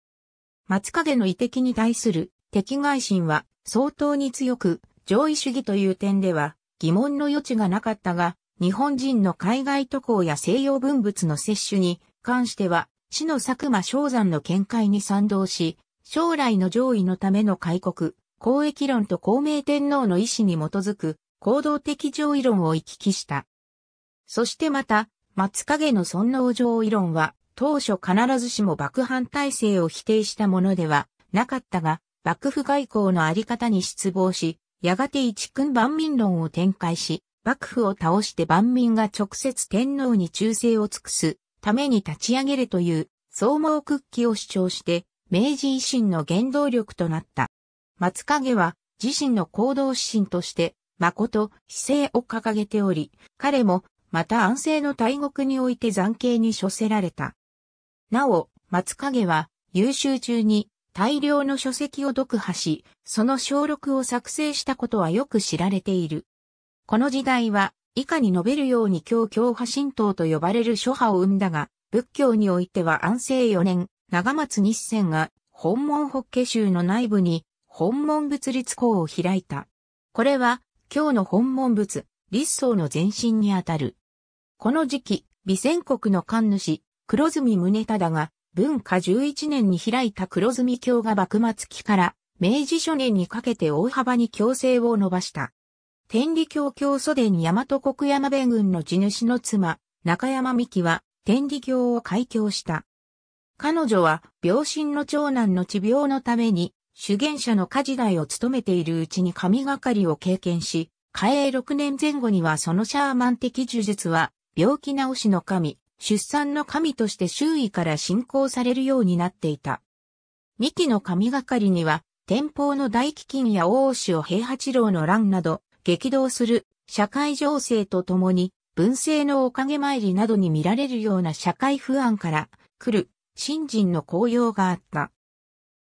松影の遺敵に対する敵外心は相当に強く、上位主義という点では疑問の余地がなかったが、日本人の海外渡航や西洋文物の摂取に関しては、死の佐久間昭山の見解に賛同し、将来の上位のための開国、公益論と公明天皇の意思に基づく行動的上位論を行き来した。そしてまた、松影の尊王上位論は、当初必ずしも幕藩体制を否定したものではなかったが、幕府外交のあり方に失望し、やがて一君万民論を展開し、幕府を倒して万民が直接天皇に忠誠を尽くすために立ち上げるという総合屈起を主張して、明治維新の原動力となった。松影は自身の行動指針として誠、姿勢を掲げており、彼も、また安政の大国において残刑に処せられた。なお、松影は、優秀中に、大量の書籍を読破し、その小録を作成したことはよく知られている。この時代は、以下に述べるように教教派神道と呼ばれる諸派を生んだが、仏教においては安政4年、長松日仙が、本門法華宗の内部に、本門仏立校を開いた。これは、今日の本門仏、立宗の前身にあたる。この時期、備前国の神主、黒住宗忠が、文化11年に開いた黒住教が幕末期から明治初年にかけて大幅に強制を伸ばした。天理教教祖伝大和国山米軍の地主の妻、中山美希は天理教を開教した。彼女は病身の長男の治病のために修験者の家事代を務めているうちに神がかりを経験し、嘉営6年前後にはそのシャーマン的呪術は、病気治しの神、出産の神として周囲から信仰されるようになっていた。三木の神がかりには、天保の大飢饉や大を平八郎の乱など、激動する社会情勢とともに、文政のおかげ参りなどに見られるような社会不安から来る、新人の高用があった。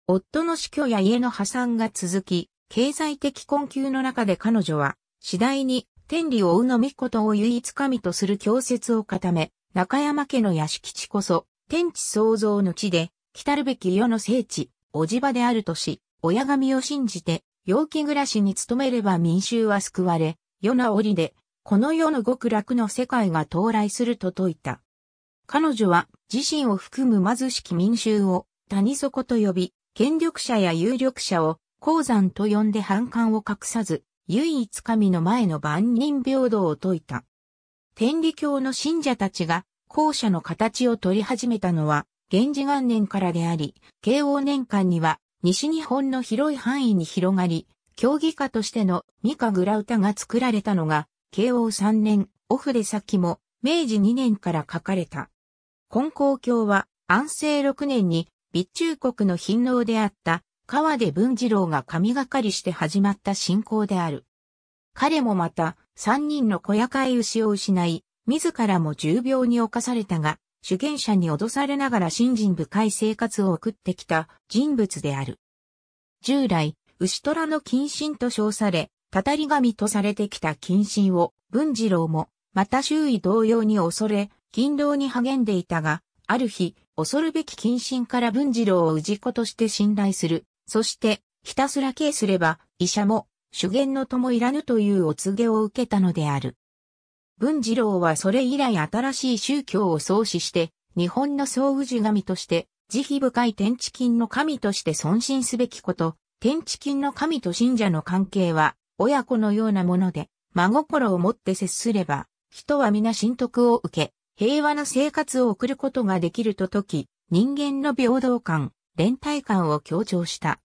夫の死去や家の破産が続き、経済的困窮の中で彼女は、次第に天理を追うのみことを唯一神とする教説を固め、中山家の屋敷地こそ、天地創造の地で、来るべき世の聖地、おじ場であるとし、親神を信じて、陽気暮らしに努めれば民衆は救われ、世の折で、この世の極楽の世界が到来すると説いた。彼女は、自身を含む貧しき民衆を、谷底と呼び、権力者や有力者を鉱山と呼んで反感を隠さず、唯一神の前の万人平等を説いた。天理教の信者たちが校舎の形を取り始めたのは、源氏元年からであり、慶応年間には西日本の広い範囲に広がり、競技家としての三神楽歌が作られたのが、慶応3年、オフで先も、明治2年から書かれた。根高教は安政6年に備中国の貧農であった川出文次郎が神がかりして始まった信仰である。彼もまた、三人の小屋飼い牛を失い、自らも重病に侵されたが、主権者に脅されながら信心深い生活を送ってきた人物である。従来、牛虎の謹慎と称され、たたり神とされてきた謹慎を、文次郎も、また周囲同様に恐れ、勤労に励んでいたが、ある日、恐るべき謹慎から文次郎を氏子として信頼する。そして、ひたすら敬すれば、医者も、主言の友いらぬというお告げを受けたのである。文次郎はそれ以来新しい宗教を創始して、日本の総宇治神として、慈悲深い天地金の神として尊信すべきこと、天地金の神と信者の関係は、親子のようなもので、真心をもって接すれば、人は皆神徳を受け、平和な生活を送ることができると説き、人間の平等感、連帯感を強調した。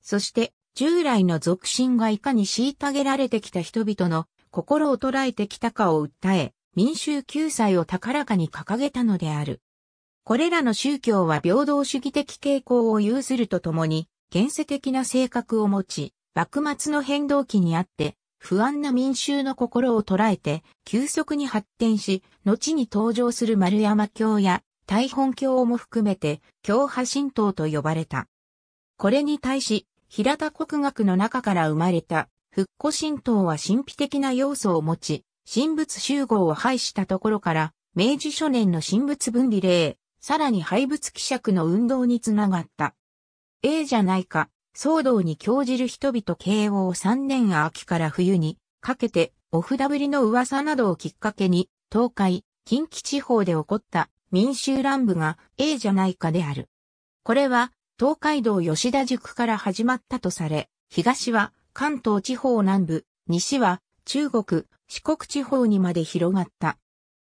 そして、従来の俗信がいかに虐げられてきた人々の心を捉えてきたかを訴え、民衆救済を高らかに掲げたのである。これらの宗教は平等主義的傾向を有するとともに、現世的な性格を持ち、幕末の変動期にあって、不安な民衆の心を捉えて、急速に発展し、後に登場する丸山教や大本教も含めて、教派神道と呼ばれた。これに対し、平田国学の中から生まれた、復古神道は神秘的な要素を持ち、神仏集合を排したところから、明治初年の神仏分離令、さらに廃仏希釈の運動につながった。ええじゃないか、騒動に興じる人々慶応3年秋から冬にかけて、お札ぶりの噂などをきっかけに、東海、近畿地方で起こった民衆乱舞が A じゃないかである。これは、東海道吉田塾から始まったとされ、東は関東地方南部、西は中国、四国地方にまで広がった。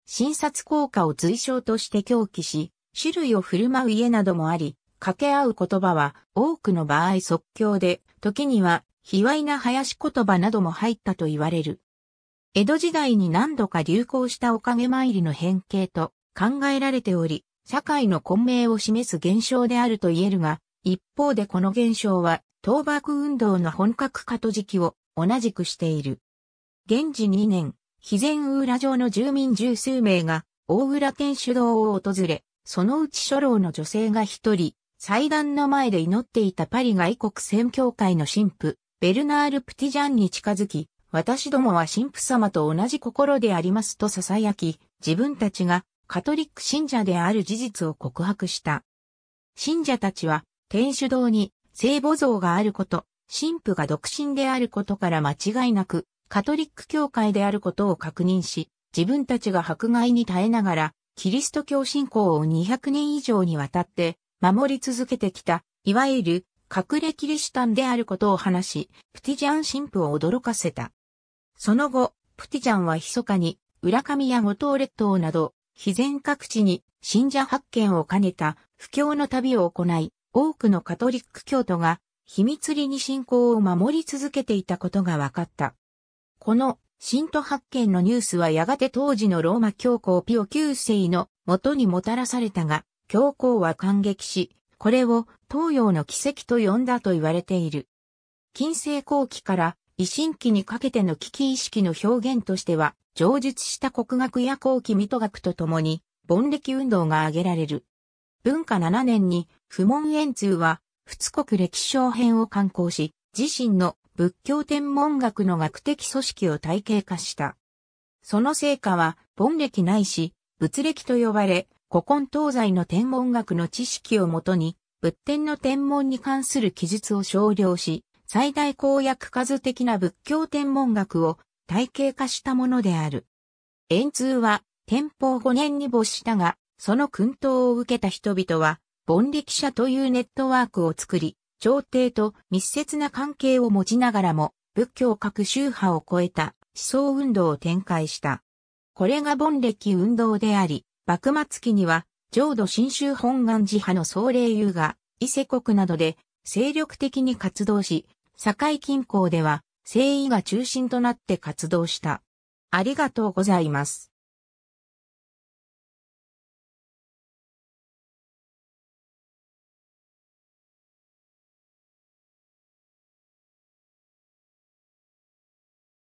診察効果を随称として狂気し、種類を振る舞う家などもあり、掛け合う言葉は多くの場合即興で、時には卑猥な林言葉なども入ったと言われる。江戸時代に何度か流行したおかげ参りの変形と考えられており、社会の混迷を示す現象であると言えるが、一方でこの現象は、倒幕運動の本格化と時期を同じくしている。現時2年、肥前浦城の住民十数名が、大浦天主堂を訪れ、そのうち初老の女性が一人、祭壇の前で祈っていたパリ外国宣教会の神父、ベルナール・プティジャンに近づき、私どもは神父様と同じ心でありますと囁き、自分たちがカトリック信者である事実を告白した。信者たちは、天主堂に聖母像があること、神父が独身であることから間違いなく、カトリック教会であることを確認し、自分たちが迫害に耐えながら、キリスト教信仰を200年以上にわたって守り続けてきた、いわゆる隠れキリシタンであることを話し、プティジャン神父を驚かせた。その後、プティジャンは密かに、浦上や五島列島など、非前各地に信者発見を兼ねた布教の旅を行い、多くのカトリック教徒が秘密裏に信仰を守り続けていたことが分かった。この信徒発見のニュースはやがて当時のローマ教皇ピオ9世の元にもたらされたが、教皇は感激し、これを東洋の奇跡と呼んだと言われている。近世後期から維新期にかけての危機意識の表現としては、上述した国学や後期水戸学とともに、盆歴運動が挙げられる。文化7年に、不問円通は、仏国歴史小編を刊行し、自身の仏教天文学の学的組織を体系化した。その成果は、盆歴ないし、仏歴と呼ばれ、古今東西の天文学の知識をもとに、仏典の天文に関する記述を少量し、最大公約数的な仏教天文学を体系化したものである。円通は、天保5年に没したが、その訓導を受けた人々は、凡力者というネットワークを作り、朝廷と密接な関係を持ちながらも、仏教各宗派を超えた思想運動を展開した。これが凡歴運動であり、幕末期には、浄土真宗本願寺派の総霊優が、伊勢国などで精力的に活動し、境近郊では、聖医が中心となって活動した。ありがとうございます。